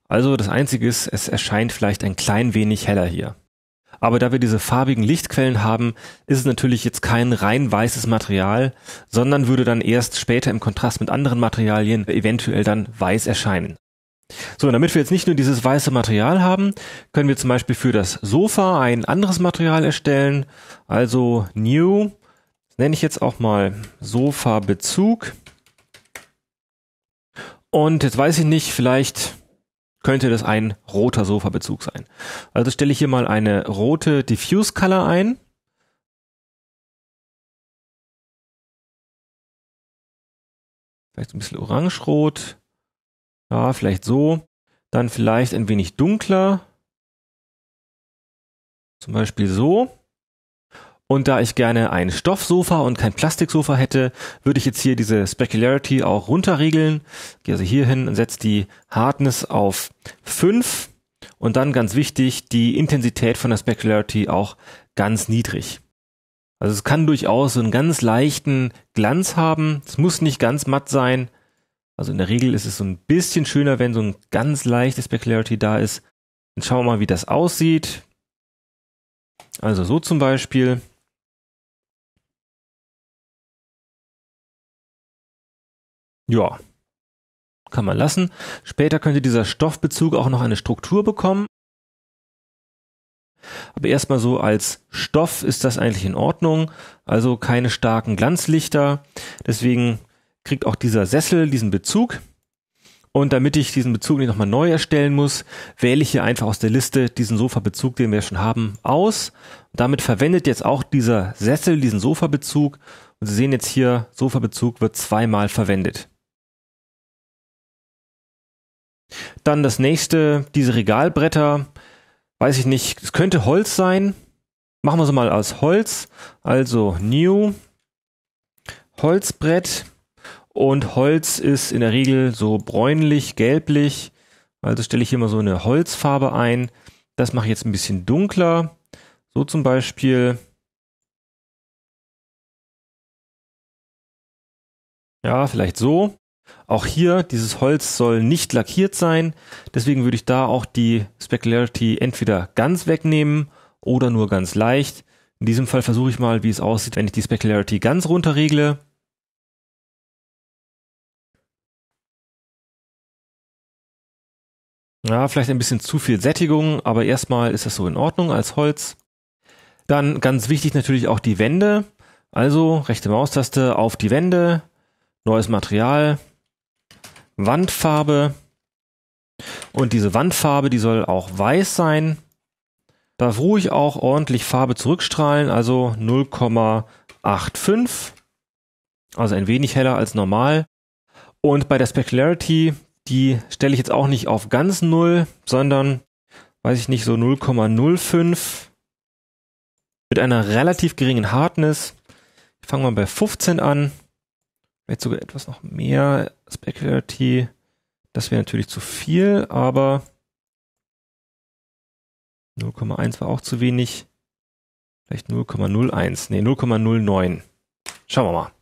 Also das Einzige ist, es erscheint vielleicht ein klein wenig heller hier. Aber da wir diese farbigen Lichtquellen haben, ist es natürlich jetzt kein rein weißes Material, sondern würde dann erst später im Kontrast mit anderen Materialien eventuell dann weiß erscheinen. So, und damit wir jetzt nicht nur dieses weiße Material haben, können wir zum Beispiel für das Sofa ein anderes Material erstellen, also New nenne ich jetzt auch mal Sofa-Bezug. Und jetzt weiß ich nicht, vielleicht könnte das ein roter Sofa-Bezug sein. Also stelle ich hier mal eine rote Diffuse Color ein. Vielleicht ein bisschen orange-rot. Ja, vielleicht so. Dann vielleicht ein wenig dunkler. Zum Beispiel so. Und da ich gerne ein Stoffsofa und kein Plastiksofa hätte, würde ich jetzt hier diese Specularity auch runterregeln. Gehe also hier hin und setze die Hardness auf 5 und dann ganz wichtig, die Intensität von der Specularity auch ganz niedrig. Also es kann durchaus so einen ganz leichten Glanz haben. Es muss nicht ganz matt sein. Also in der Regel ist es so ein bisschen schöner, wenn so ein ganz leichtes Specularity da ist. Dann schauen wir mal, wie das aussieht. Also so zum Beispiel. Ja, kann man lassen. Später könnte dieser Stoffbezug auch noch eine Struktur bekommen. Aber erstmal so als Stoff ist das eigentlich in Ordnung. Also keine starken Glanzlichter. Deswegen kriegt auch dieser Sessel diesen Bezug. Und damit ich diesen Bezug nicht nochmal neu erstellen muss, wähle ich hier einfach aus der Liste diesen Sofabezug, den wir schon haben, aus. Und damit verwendet jetzt auch dieser Sessel diesen Sofabezug. Und Sie sehen jetzt hier, Sofabezug wird zweimal verwendet. Dann das nächste, diese Regalbretter, weiß ich nicht, es könnte Holz sein. Machen wir es mal als Holz. Also New, Holzbrett und Holz ist in der Regel so bräunlich, gelblich. Also stelle ich hier mal so eine Holzfarbe ein. Das mache ich jetzt ein bisschen dunkler. So zum Beispiel. Ja, vielleicht so. Auch hier, dieses Holz soll nicht lackiert sein, deswegen würde ich da auch die Specularity entweder ganz wegnehmen oder nur ganz leicht. In diesem Fall versuche ich mal, wie es aussieht, wenn ich die Specularity ganz runter regle. Ja, vielleicht ein bisschen zu viel Sättigung, aber erstmal ist das so in Ordnung als Holz. Dann ganz wichtig natürlich auch die Wände. Also rechte Maustaste auf die Wände, neues Material, Wandfarbe. Und diese Wandfarbe, die soll auch weiß sein. Darf ruhig auch ordentlich Farbe zurückstrahlen, also 0,85. Also ein wenig heller als normal. Und bei der Specularity, die stelle ich jetzt auch nicht auf ganz 0, sondern, weiß ich nicht, so 0,05 mit einer relativ geringen Hardness. Ich fange mal bei 15 an vielleicht sogar etwas noch mehr Specularity. Das wäre natürlich zu viel, aber 0,1 war auch zu wenig. Vielleicht 0,01. Nee, 0,09. Schauen wir mal.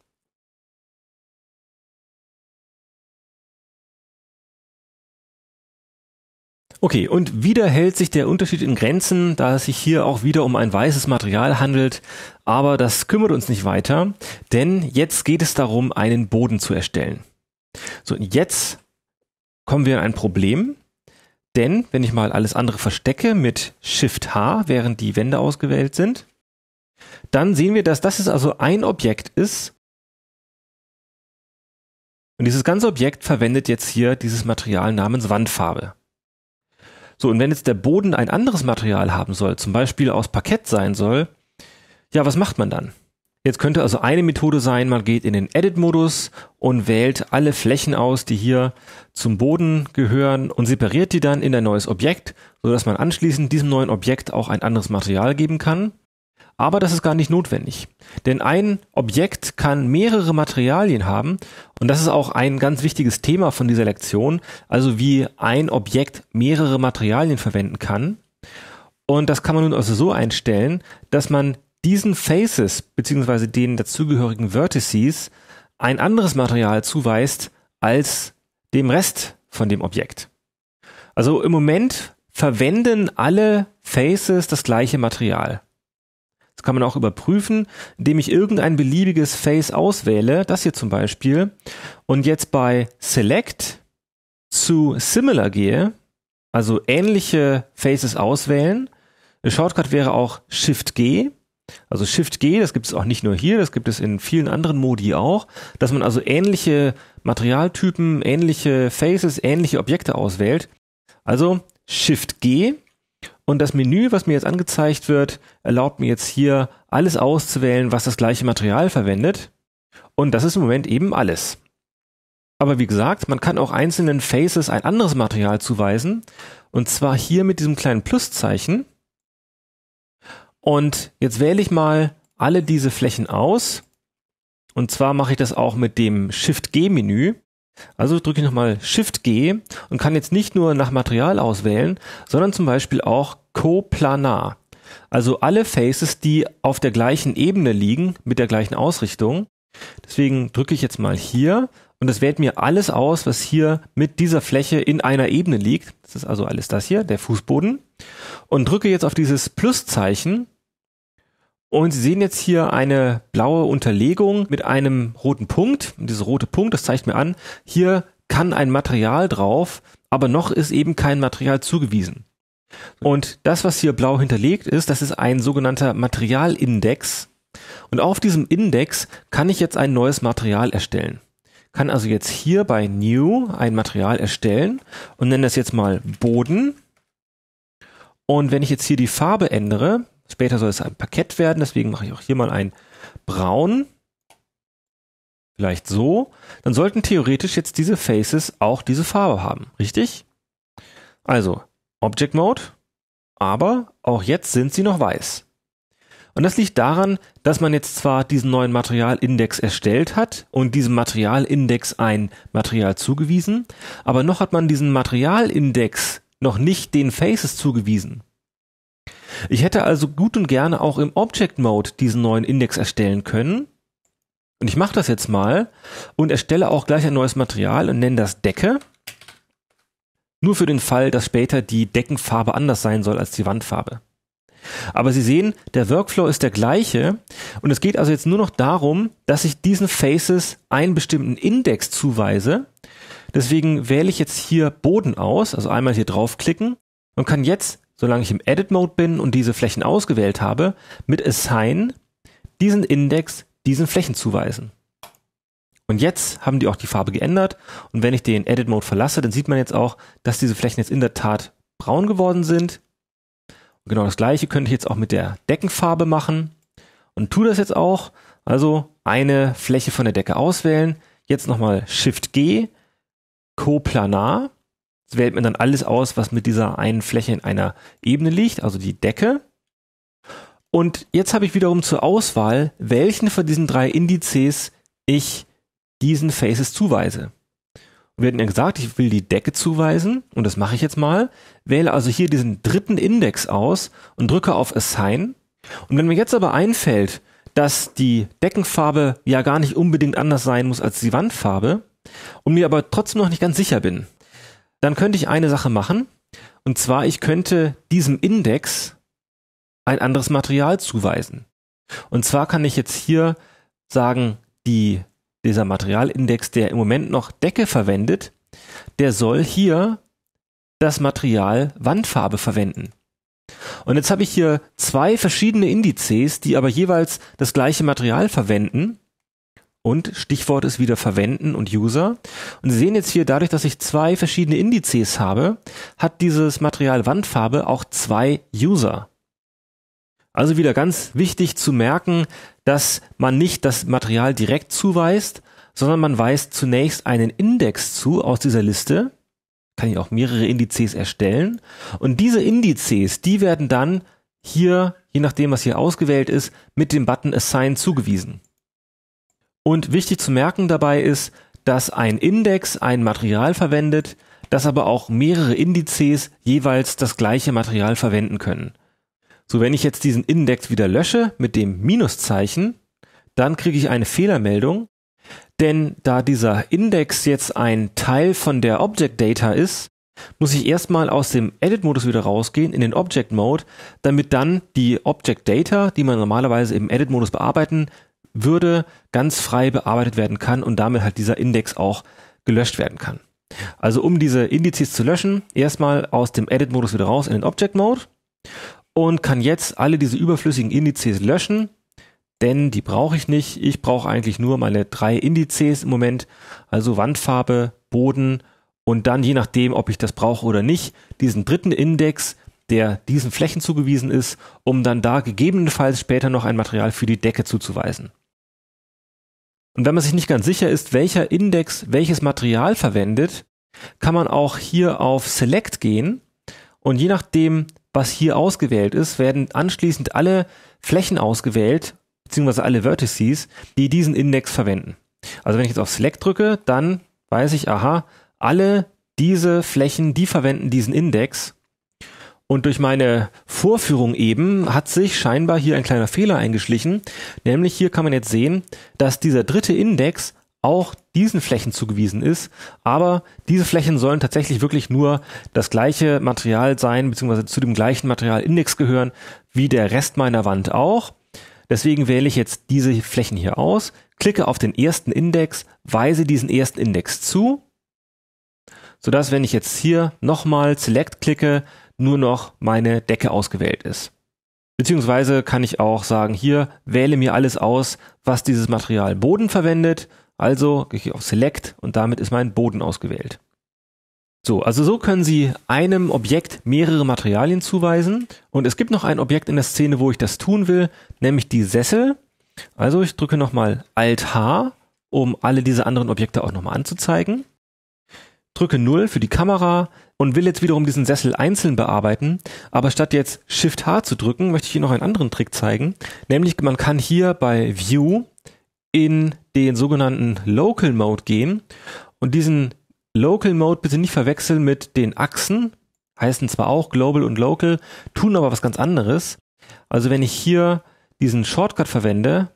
Okay, und wieder hält sich der Unterschied in Grenzen, da es sich hier auch wieder um ein weißes Material handelt, aber das kümmert uns nicht weiter, denn jetzt geht es darum, einen Boden zu erstellen. So, jetzt kommen wir an ein Problem, denn wenn ich mal alles andere verstecke mit Shift H, während die Wände ausgewählt sind, dann sehen wir, dass das jetzt also ein Objekt ist. Und dieses ganze Objekt verwendet jetzt hier dieses Material namens Wandfarbe. So, und wenn jetzt der Boden ein anderes Material haben soll, zum Beispiel aus Parkett sein soll, ja, was macht man dann? Jetzt könnte also eine Methode sein, man geht in den Edit-Modus und wählt alle Flächen aus, die hier zum Boden gehören und separiert die dann in ein neues Objekt, sodass man anschließend diesem neuen Objekt auch ein anderes Material geben kann. Aber das ist gar nicht notwendig. Denn ein Objekt kann mehrere Materialien haben und das ist auch ein ganz wichtiges Thema von dieser Lektion, also wie ein Objekt mehrere Materialien verwenden kann. Und das kann man nun also so einstellen, dass man diesen Faces beziehungsweise den dazugehörigen Vertices ein anderes Material zuweist als dem Rest von dem Objekt. Also im Moment verwenden alle Faces das gleiche Material kann man auch überprüfen, indem ich irgendein beliebiges Face auswähle, das hier zum Beispiel, und jetzt bei Select zu Similar gehe, also ähnliche Faces auswählen. Eine Shortcut wäre auch Shift G. Also Shift G, das gibt es auch nicht nur hier, das gibt es in vielen anderen Modi auch, dass man also ähnliche Materialtypen, ähnliche Faces, ähnliche Objekte auswählt. Also Shift G und das Menü, was mir jetzt angezeigt wird, erlaubt mir jetzt hier alles auszuwählen, was das gleiche Material verwendet. Und das ist im Moment eben alles. Aber wie gesagt, man kann auch einzelnen Faces ein anderes Material zuweisen. Und zwar hier mit diesem kleinen Pluszeichen. Und jetzt wähle ich mal alle diese Flächen aus. Und zwar mache ich das auch mit dem Shift-G-Menü. Also drücke ich nochmal Shift G und kann jetzt nicht nur nach Material auswählen, sondern zum Beispiel auch Coplanar. Also alle Faces, die auf der gleichen Ebene liegen, mit der gleichen Ausrichtung. Deswegen drücke ich jetzt mal hier und es wählt mir alles aus, was hier mit dieser Fläche in einer Ebene liegt. Das ist also alles das hier, der Fußboden. Und drücke jetzt auf dieses Pluszeichen und Sie sehen jetzt hier eine blaue Unterlegung mit einem roten Punkt. Und dieser rote Punkt, das zeigt mir an, hier kann ein Material drauf, aber noch ist eben kein Material zugewiesen. Und das, was hier blau hinterlegt ist, das ist ein sogenannter Materialindex. Und auf diesem Index kann ich jetzt ein neues Material erstellen. Kann also jetzt hier bei New ein Material erstellen und nenne das jetzt mal Boden. Und wenn ich jetzt hier die Farbe ändere, Später soll es ein Parkett werden, deswegen mache ich auch hier mal ein Braun. Vielleicht so. Dann sollten theoretisch jetzt diese Faces auch diese Farbe haben, richtig? Also, Object Mode, aber auch jetzt sind sie noch weiß. Und das liegt daran, dass man jetzt zwar diesen neuen Materialindex erstellt hat und diesem Materialindex ein Material zugewiesen, aber noch hat man diesen Materialindex noch nicht den Faces zugewiesen. Ich hätte also gut und gerne auch im Object Mode diesen neuen Index erstellen können. Und ich mache das jetzt mal und erstelle auch gleich ein neues Material und nenne das Decke. Nur für den Fall, dass später die Deckenfarbe anders sein soll als die Wandfarbe. Aber Sie sehen, der Workflow ist der gleiche und es geht also jetzt nur noch darum, dass ich diesen Faces einen bestimmten Index zuweise. Deswegen wähle ich jetzt hier Boden aus, also einmal hier draufklicken und kann jetzt solange ich im Edit Mode bin und diese Flächen ausgewählt habe, mit Assign diesen Index diesen Flächen zuweisen. Und jetzt haben die auch die Farbe geändert. Und wenn ich den Edit Mode verlasse, dann sieht man jetzt auch, dass diese Flächen jetzt in der Tat braun geworden sind. Und genau das gleiche könnte ich jetzt auch mit der Deckenfarbe machen. Und tue das jetzt auch. Also eine Fläche von der Decke auswählen. Jetzt nochmal Shift G, Coplanar wählt man dann alles aus, was mit dieser einen Fläche in einer Ebene liegt, also die Decke. Und jetzt habe ich wiederum zur Auswahl, welchen von diesen drei Indizes ich diesen Faces zuweise. Wir hatten ja gesagt, ich will die Decke zuweisen und das mache ich jetzt mal. Wähle also hier diesen dritten Index aus und drücke auf Assign. Und wenn mir jetzt aber einfällt, dass die Deckenfarbe ja gar nicht unbedingt anders sein muss als die Wandfarbe und mir aber trotzdem noch nicht ganz sicher bin, dann könnte ich eine Sache machen. Und zwar, ich könnte diesem Index ein anderes Material zuweisen. Und zwar kann ich jetzt hier sagen, die, dieser Materialindex, der im Moment noch Decke verwendet, der soll hier das Material Wandfarbe verwenden. Und jetzt habe ich hier zwei verschiedene Indizes, die aber jeweils das gleiche Material verwenden. Und Stichwort ist wieder Verwenden und User. Und Sie sehen jetzt hier, dadurch, dass ich zwei verschiedene Indizes habe, hat dieses Material Wandfarbe auch zwei User. Also wieder ganz wichtig zu merken, dass man nicht das Material direkt zuweist, sondern man weist zunächst einen Index zu aus dieser Liste. Kann ich auch mehrere Indizes erstellen. Und diese Indizes, die werden dann hier, je nachdem, was hier ausgewählt ist, mit dem Button Assign zugewiesen. Und wichtig zu merken dabei ist, dass ein Index ein Material verwendet, dass aber auch mehrere Indizes jeweils das gleiche Material verwenden können. So, wenn ich jetzt diesen Index wieder lösche mit dem Minuszeichen, dann kriege ich eine Fehlermeldung, denn da dieser Index jetzt ein Teil von der Object Data ist, muss ich erstmal aus dem Edit-Modus wieder rausgehen in den Object-Mode, damit dann die Object-Data, die man normalerweise im Edit-Modus bearbeiten würde ganz frei bearbeitet werden kann und damit halt dieser Index auch gelöscht werden kann. Also um diese Indizes zu löschen, erstmal aus dem Edit-Modus wieder raus in den Object-Mode und kann jetzt alle diese überflüssigen Indizes löschen, denn die brauche ich nicht. Ich brauche eigentlich nur meine drei Indizes im Moment, also Wandfarbe, Boden und dann je nachdem, ob ich das brauche oder nicht, diesen dritten Index, der diesen Flächen zugewiesen ist, um dann da gegebenenfalls später noch ein Material für die Decke zuzuweisen. Und wenn man sich nicht ganz sicher ist, welcher Index welches Material verwendet, kann man auch hier auf Select gehen und je nachdem, was hier ausgewählt ist, werden anschließend alle Flächen ausgewählt, beziehungsweise alle Vertices, die diesen Index verwenden. Also wenn ich jetzt auf Select drücke, dann weiß ich, aha, alle diese Flächen, die verwenden diesen Index und durch meine Vorführung eben hat sich scheinbar hier ein kleiner Fehler eingeschlichen. Nämlich hier kann man jetzt sehen, dass dieser dritte Index auch diesen Flächen zugewiesen ist. Aber diese Flächen sollen tatsächlich wirklich nur das gleiche Material sein, beziehungsweise zu dem gleichen Materialindex gehören, wie der Rest meiner Wand auch. Deswegen wähle ich jetzt diese Flächen hier aus, klicke auf den ersten Index, weise diesen ersten Index zu, sodass wenn ich jetzt hier nochmal Select klicke, nur noch meine Decke ausgewählt ist. Beziehungsweise kann ich auch sagen, hier wähle mir alles aus, was dieses Material Boden verwendet. Also gehe ich auf Select und damit ist mein Boden ausgewählt. So, also so können Sie einem Objekt mehrere Materialien zuweisen. Und es gibt noch ein Objekt in der Szene, wo ich das tun will, nämlich die Sessel. Also ich drücke nochmal Alt H, um alle diese anderen Objekte auch nochmal anzuzeigen drücke 0 für die Kamera und will jetzt wiederum diesen Sessel einzeln bearbeiten, aber statt jetzt Shift H zu drücken, möchte ich hier noch einen anderen Trick zeigen, nämlich man kann hier bei View in den sogenannten Local Mode gehen und diesen Local Mode bitte nicht verwechseln mit den Achsen, heißen zwar auch Global und Local, tun aber was ganz anderes. Also wenn ich hier diesen Shortcut verwende,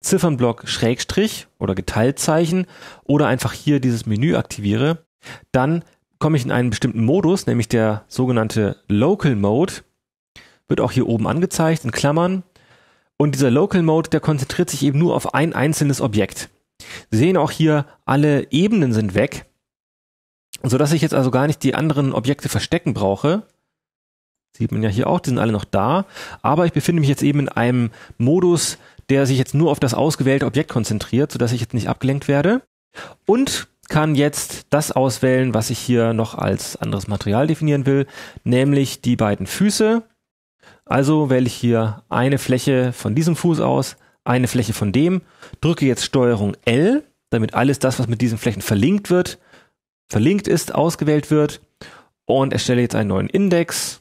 Ziffernblock Schrägstrich oder Geteiltzeichen oder einfach hier dieses Menü aktiviere, dann komme ich in einen bestimmten Modus, nämlich der sogenannte Local Mode. Wird auch hier oben angezeigt in Klammern. Und dieser Local Mode, der konzentriert sich eben nur auf ein einzelnes Objekt. Sie sehen auch hier, alle Ebenen sind weg, sodass ich jetzt also gar nicht die anderen Objekte verstecken brauche. Sieht man ja hier auch, die sind alle noch da. Aber ich befinde mich jetzt eben in einem Modus, der sich jetzt nur auf das ausgewählte Objekt konzentriert, sodass ich jetzt nicht abgelenkt werde. Und kann jetzt das auswählen, was ich hier noch als anderes Material definieren will, nämlich die beiden Füße. Also wähle ich hier eine Fläche von diesem Fuß aus, eine Fläche von dem, drücke jetzt Steuerung L, damit alles das, was mit diesen Flächen verlinkt wird, verlinkt ist, ausgewählt wird und erstelle jetzt einen neuen Index,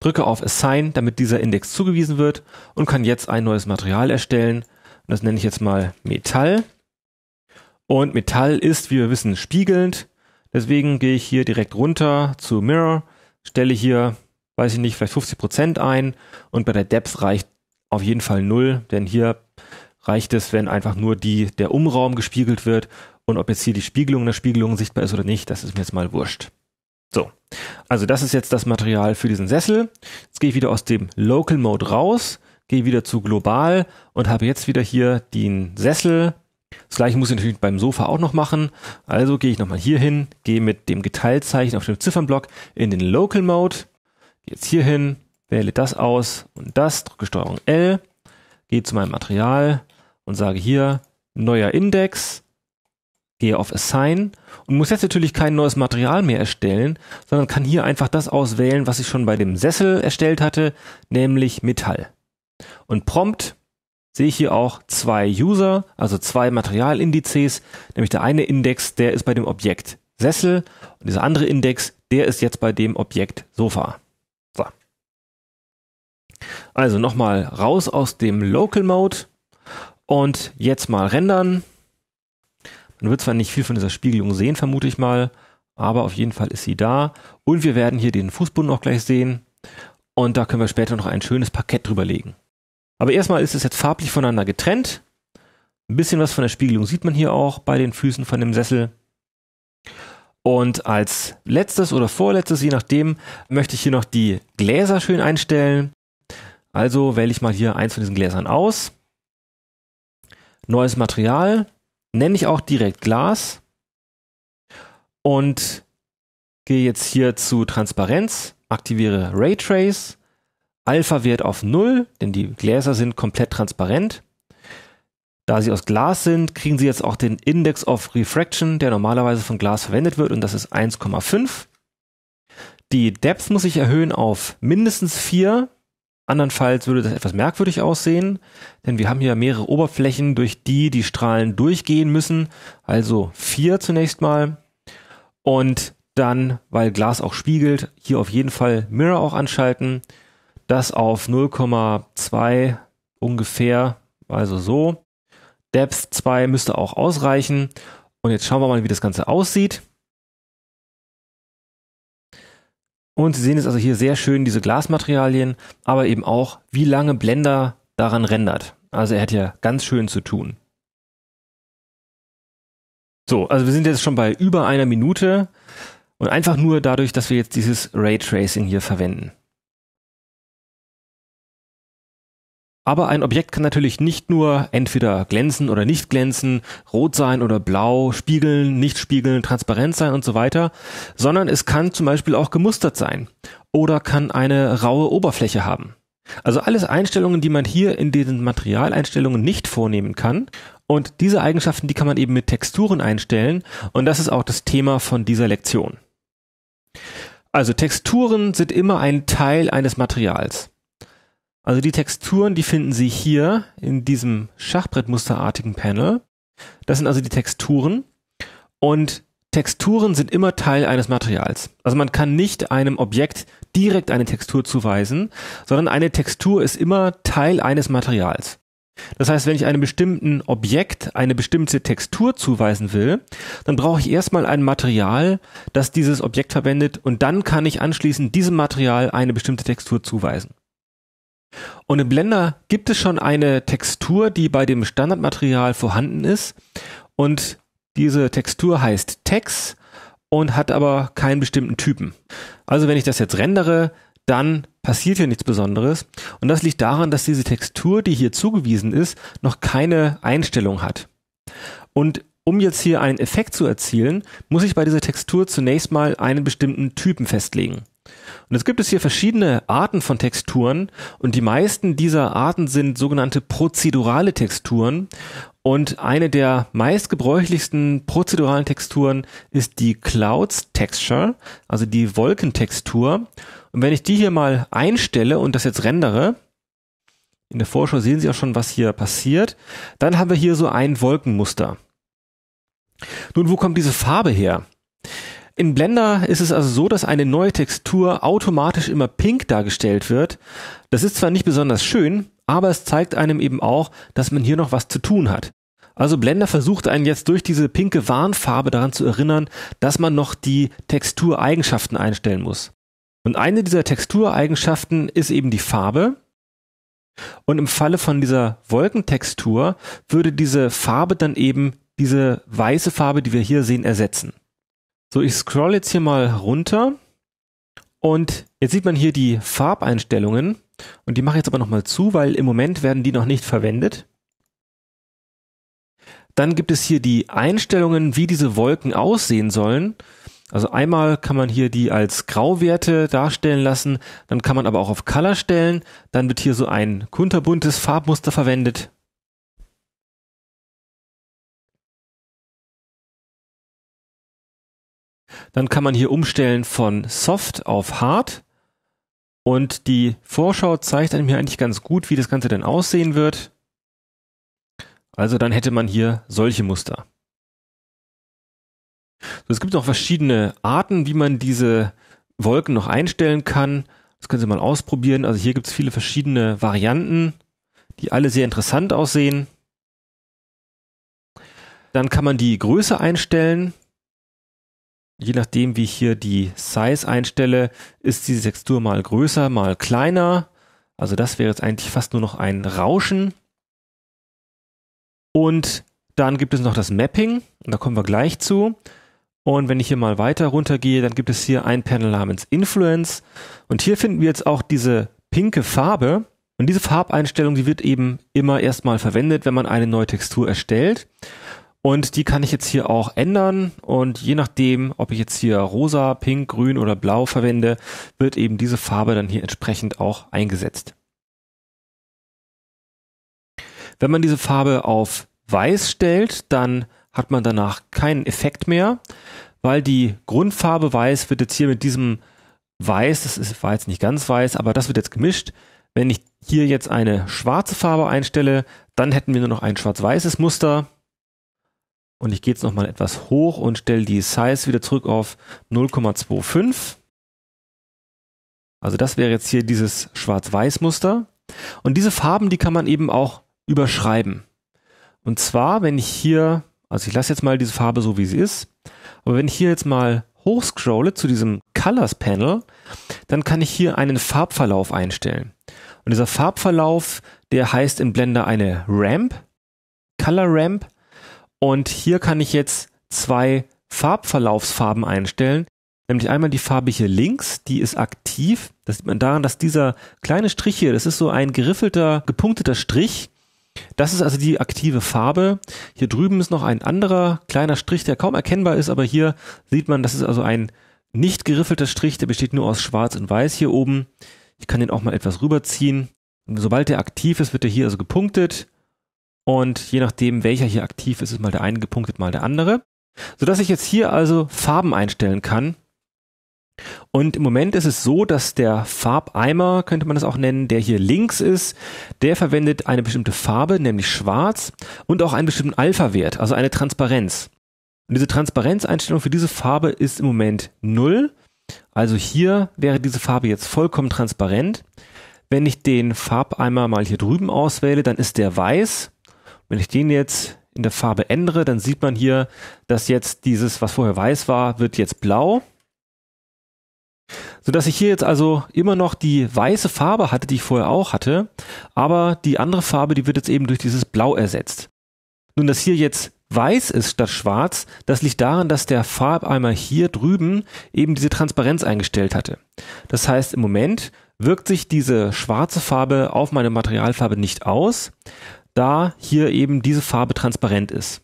drücke auf Assign, damit dieser Index zugewiesen wird und kann jetzt ein neues Material erstellen. Und das nenne ich jetzt mal Metall. Und Metall ist, wie wir wissen, spiegelnd. Deswegen gehe ich hier direkt runter zu Mirror, stelle hier, weiß ich nicht, vielleicht 50% Prozent ein und bei der Depth reicht auf jeden Fall null, denn hier reicht es, wenn einfach nur die, der Umraum gespiegelt wird und ob jetzt hier die Spiegelung in der Spiegelung sichtbar ist oder nicht, das ist mir jetzt mal wurscht. So, also das ist jetzt das Material für diesen Sessel. Jetzt gehe ich wieder aus dem Local Mode raus, gehe wieder zu Global und habe jetzt wieder hier den Sessel das gleiche muss ich natürlich beim Sofa auch noch machen. Also gehe ich nochmal hier hin, gehe mit dem Geteilzeichen auf dem Ziffernblock in den Local Mode, gehe jetzt hier hin, wähle das aus und das, drücke Steuerung L, gehe zu meinem Material und sage hier neuer Index, gehe auf Assign und muss jetzt natürlich kein neues Material mehr erstellen, sondern kann hier einfach das auswählen, was ich schon bei dem Sessel erstellt hatte, nämlich Metall. Und prompt sehe ich hier auch zwei User, also zwei Materialindizes, nämlich der eine Index, der ist bei dem Objekt Sessel und dieser andere Index, der ist jetzt bei dem Objekt Sofa. So. Also nochmal raus aus dem Local Mode und jetzt mal rendern. Man wird zwar nicht viel von dieser Spiegelung sehen, vermute ich mal, aber auf jeden Fall ist sie da. Und wir werden hier den Fußboden auch gleich sehen. Und da können wir später noch ein schönes Parkett drüber legen. Aber erstmal ist es jetzt farblich voneinander getrennt. Ein bisschen was von der Spiegelung sieht man hier auch bei den Füßen von dem Sessel. Und als letztes oder vorletztes, je nachdem, möchte ich hier noch die Gläser schön einstellen. Also wähle ich mal hier eins von diesen Gläsern aus. Neues Material, nenne ich auch direkt Glas und gehe jetzt hier zu Transparenz, aktiviere Raytrace Alpha-Wert auf 0, denn die Gläser sind komplett transparent. Da sie aus Glas sind, kriegen sie jetzt auch den Index of Refraction, der normalerweise von Glas verwendet wird, und das ist 1,5. Die Depth muss ich erhöhen auf mindestens 4. Andernfalls würde das etwas merkwürdig aussehen, denn wir haben hier mehrere Oberflächen, durch die die Strahlen durchgehen müssen. Also 4 zunächst mal. Und dann, weil Glas auch spiegelt, hier auf jeden Fall Mirror auch anschalten das auf 0,2 ungefähr, also so. Depth 2 müsste auch ausreichen. Und jetzt schauen wir mal, wie das Ganze aussieht. Und Sie sehen jetzt also hier sehr schön diese Glasmaterialien, aber eben auch, wie lange Blender daran rendert. Also er hat ja ganz schön zu tun. So, also wir sind jetzt schon bei über einer Minute und einfach nur dadurch, dass wir jetzt dieses Raytracing hier verwenden. Aber ein Objekt kann natürlich nicht nur entweder glänzen oder nicht glänzen, rot sein oder blau, spiegeln, nicht spiegeln, transparent sein und so weiter, sondern es kann zum Beispiel auch gemustert sein oder kann eine raue Oberfläche haben. Also alles Einstellungen, die man hier in diesen Materialeinstellungen nicht vornehmen kann. Und diese Eigenschaften, die kann man eben mit Texturen einstellen. Und das ist auch das Thema von dieser Lektion. Also Texturen sind immer ein Teil eines Materials. Also die Texturen, die finden Sie hier in diesem Schachbrettmusterartigen Panel. Das sind also die Texturen. Und Texturen sind immer Teil eines Materials. Also man kann nicht einem Objekt direkt eine Textur zuweisen, sondern eine Textur ist immer Teil eines Materials. Das heißt, wenn ich einem bestimmten Objekt eine bestimmte Textur zuweisen will, dann brauche ich erstmal ein Material, das dieses Objekt verwendet und dann kann ich anschließend diesem Material eine bestimmte Textur zuweisen. Und im Blender gibt es schon eine Textur, die bei dem Standardmaterial vorhanden ist. Und diese Textur heißt Text und hat aber keinen bestimmten Typen. Also wenn ich das jetzt rendere, dann passiert hier nichts Besonderes. Und das liegt daran, dass diese Textur, die hier zugewiesen ist, noch keine Einstellung hat. Und um jetzt hier einen Effekt zu erzielen, muss ich bei dieser Textur zunächst mal einen bestimmten Typen festlegen. Und jetzt gibt es hier verschiedene Arten von Texturen und die meisten dieser Arten sind sogenannte prozedurale Texturen. Und eine der meistgebräuchlichsten prozeduralen Texturen ist die Clouds Texture, also die Wolkentextur. Und wenn ich die hier mal einstelle und das jetzt rendere, in der Vorschau sehen Sie auch schon, was hier passiert, dann haben wir hier so ein Wolkenmuster. Nun, wo kommt diese Farbe her? In Blender ist es also so, dass eine neue Textur automatisch immer pink dargestellt wird. Das ist zwar nicht besonders schön, aber es zeigt einem eben auch, dass man hier noch was zu tun hat. Also Blender versucht einen jetzt durch diese pinke Warnfarbe daran zu erinnern, dass man noch die Textureigenschaften einstellen muss. Und eine dieser Textureigenschaften ist eben die Farbe. Und im Falle von dieser Wolkentextur würde diese Farbe dann eben diese weiße Farbe, die wir hier sehen, ersetzen. So, ich scroll jetzt hier mal runter und jetzt sieht man hier die Farbeinstellungen und die mache ich jetzt aber nochmal zu, weil im Moment werden die noch nicht verwendet. Dann gibt es hier die Einstellungen, wie diese Wolken aussehen sollen. Also einmal kann man hier die als Grauwerte darstellen lassen, dann kann man aber auch auf Color stellen, dann wird hier so ein kunterbuntes Farbmuster verwendet Dann kann man hier umstellen von Soft auf Hard. Und die Vorschau zeigt einem hier eigentlich ganz gut, wie das Ganze denn aussehen wird. Also dann hätte man hier solche Muster. So, es gibt noch verschiedene Arten, wie man diese Wolken noch einstellen kann. Das können Sie mal ausprobieren. Also hier gibt es viele verschiedene Varianten, die alle sehr interessant aussehen. Dann kann man die Größe einstellen je nachdem, wie ich hier die Size einstelle, ist diese Textur mal größer, mal kleiner. Also das wäre jetzt eigentlich fast nur noch ein Rauschen. Und dann gibt es noch das Mapping, und da kommen wir gleich zu. Und wenn ich hier mal weiter runtergehe, dann gibt es hier ein Panel namens Influence. Und hier finden wir jetzt auch diese pinke Farbe. Und diese Farbeinstellung, die wird eben immer erstmal verwendet, wenn man eine neue Textur erstellt. Und die kann ich jetzt hier auch ändern und je nachdem, ob ich jetzt hier rosa, pink, grün oder blau verwende, wird eben diese Farbe dann hier entsprechend auch eingesetzt. Wenn man diese Farbe auf weiß stellt, dann hat man danach keinen Effekt mehr, weil die Grundfarbe weiß wird jetzt hier mit diesem weiß, das ist, war jetzt nicht ganz weiß, aber das wird jetzt gemischt. Wenn ich hier jetzt eine schwarze Farbe einstelle, dann hätten wir nur noch ein schwarz-weißes Muster. Und ich gehe jetzt nochmal etwas hoch und stelle die Size wieder zurück auf 0,25. Also das wäre jetzt hier dieses Schwarz-Weiß-Muster. Und diese Farben, die kann man eben auch überschreiben. Und zwar, wenn ich hier, also ich lasse jetzt mal diese Farbe so, wie sie ist, aber wenn ich hier jetzt mal hochscrolle zu diesem Colors Panel, dann kann ich hier einen Farbverlauf einstellen. Und dieser Farbverlauf, der heißt in Blender eine Ramp, Color Ramp. Und hier kann ich jetzt zwei Farbverlaufsfarben einstellen. Nämlich einmal die Farbe hier links, die ist aktiv. Das sieht man daran, dass dieser kleine Strich hier, das ist so ein geriffelter, gepunkteter Strich. Das ist also die aktive Farbe. Hier drüben ist noch ein anderer kleiner Strich, der kaum erkennbar ist, aber hier sieht man, das ist also ein nicht geriffelter Strich, der besteht nur aus Schwarz und Weiß hier oben. Ich kann den auch mal etwas rüberziehen. Und sobald der aktiv ist, wird er hier also gepunktet. Und je nachdem, welcher hier aktiv ist, ist mal der eine gepunktet, mal der andere. Sodass ich jetzt hier also Farben einstellen kann. Und im Moment ist es so, dass der Farbeimer, könnte man das auch nennen, der hier links ist, der verwendet eine bestimmte Farbe, nämlich schwarz, und auch einen bestimmten Alpha-Wert, also eine Transparenz. Und diese Transparenzeinstellung für diese Farbe ist im Moment null. Also hier wäre diese Farbe jetzt vollkommen transparent. Wenn ich den Farbeimer mal hier drüben auswähle, dann ist der weiß wenn ich den jetzt in der Farbe ändere, dann sieht man hier, dass jetzt dieses, was vorher weiß war, wird jetzt blau. Sodass ich hier jetzt also immer noch die weiße Farbe hatte, die ich vorher auch hatte, aber die andere Farbe, die wird jetzt eben durch dieses Blau ersetzt. Nun, dass hier jetzt weiß ist statt schwarz, das liegt daran, dass der Farbeimer hier drüben eben diese Transparenz eingestellt hatte. Das heißt, im Moment wirkt sich diese schwarze Farbe auf meine Materialfarbe nicht aus, da hier eben diese Farbe transparent ist.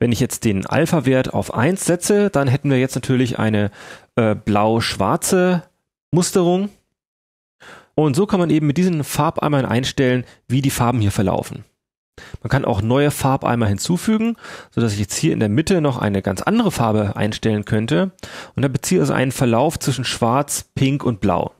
Wenn ich jetzt den Alpha-Wert auf 1 setze, dann hätten wir jetzt natürlich eine äh, blau-schwarze Musterung. Und so kann man eben mit diesen Farbeimern einstellen, wie die Farben hier verlaufen. Man kann auch neue Farbeimer hinzufügen, sodass ich jetzt hier in der Mitte noch eine ganz andere Farbe einstellen könnte. Und dann beziehe ich also einen Verlauf zwischen Schwarz, Pink und Blau.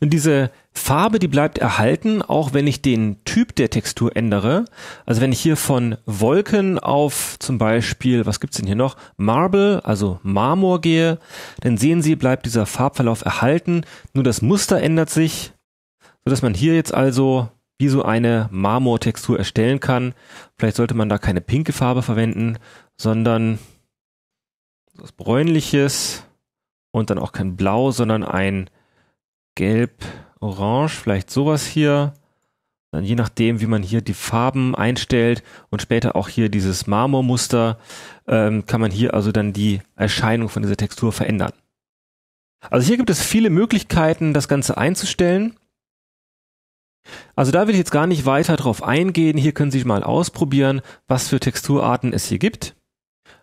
Und diese Farbe, die bleibt erhalten, auch wenn ich den Typ der Textur ändere. Also wenn ich hier von Wolken auf zum Beispiel, was gibt's denn hier noch? Marble, also Marmor gehe, dann sehen Sie, bleibt dieser Farbverlauf erhalten. Nur das Muster ändert sich, sodass man hier jetzt also wie so eine Marmortextur erstellen kann. Vielleicht sollte man da keine pinke Farbe verwenden, sondern was bräunliches und dann auch kein Blau, sondern ein Gelb, Orange, vielleicht sowas hier. Dann je nachdem, wie man hier die Farben einstellt und später auch hier dieses Marmormuster, ähm, kann man hier also dann die Erscheinung von dieser Textur verändern. Also hier gibt es viele Möglichkeiten, das Ganze einzustellen. Also da will ich jetzt gar nicht weiter drauf eingehen. Hier können Sie mal ausprobieren, was für Texturarten es hier gibt.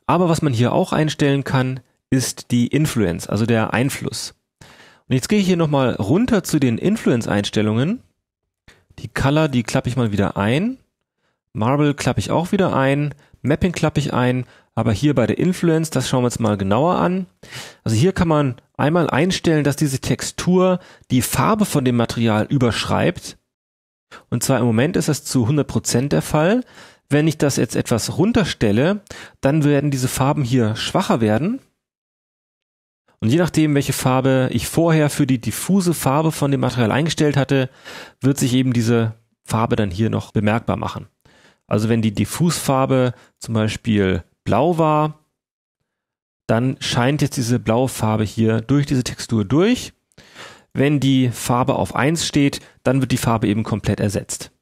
Aber was man hier auch einstellen kann, ist die Influence, also der Einfluss. Und jetzt gehe ich hier nochmal runter zu den Influence-Einstellungen. Die Color, die klappe ich mal wieder ein. Marble klappe ich auch wieder ein. Mapping klappe ich ein. Aber hier bei der Influence, das schauen wir uns mal genauer an. Also hier kann man einmal einstellen, dass diese Textur die Farbe von dem Material überschreibt. Und zwar im Moment ist das zu 100% Prozent der Fall. Wenn ich das jetzt etwas runterstelle, dann werden diese Farben hier schwacher werden. Und je nachdem, welche Farbe ich vorher für die diffuse Farbe von dem Material eingestellt hatte, wird sich eben diese Farbe dann hier noch bemerkbar machen. Also wenn die Diffusfarbe zum Beispiel blau war, dann scheint jetzt diese blaue Farbe hier durch diese Textur durch. Wenn die Farbe auf 1 steht, dann wird die Farbe eben komplett ersetzt.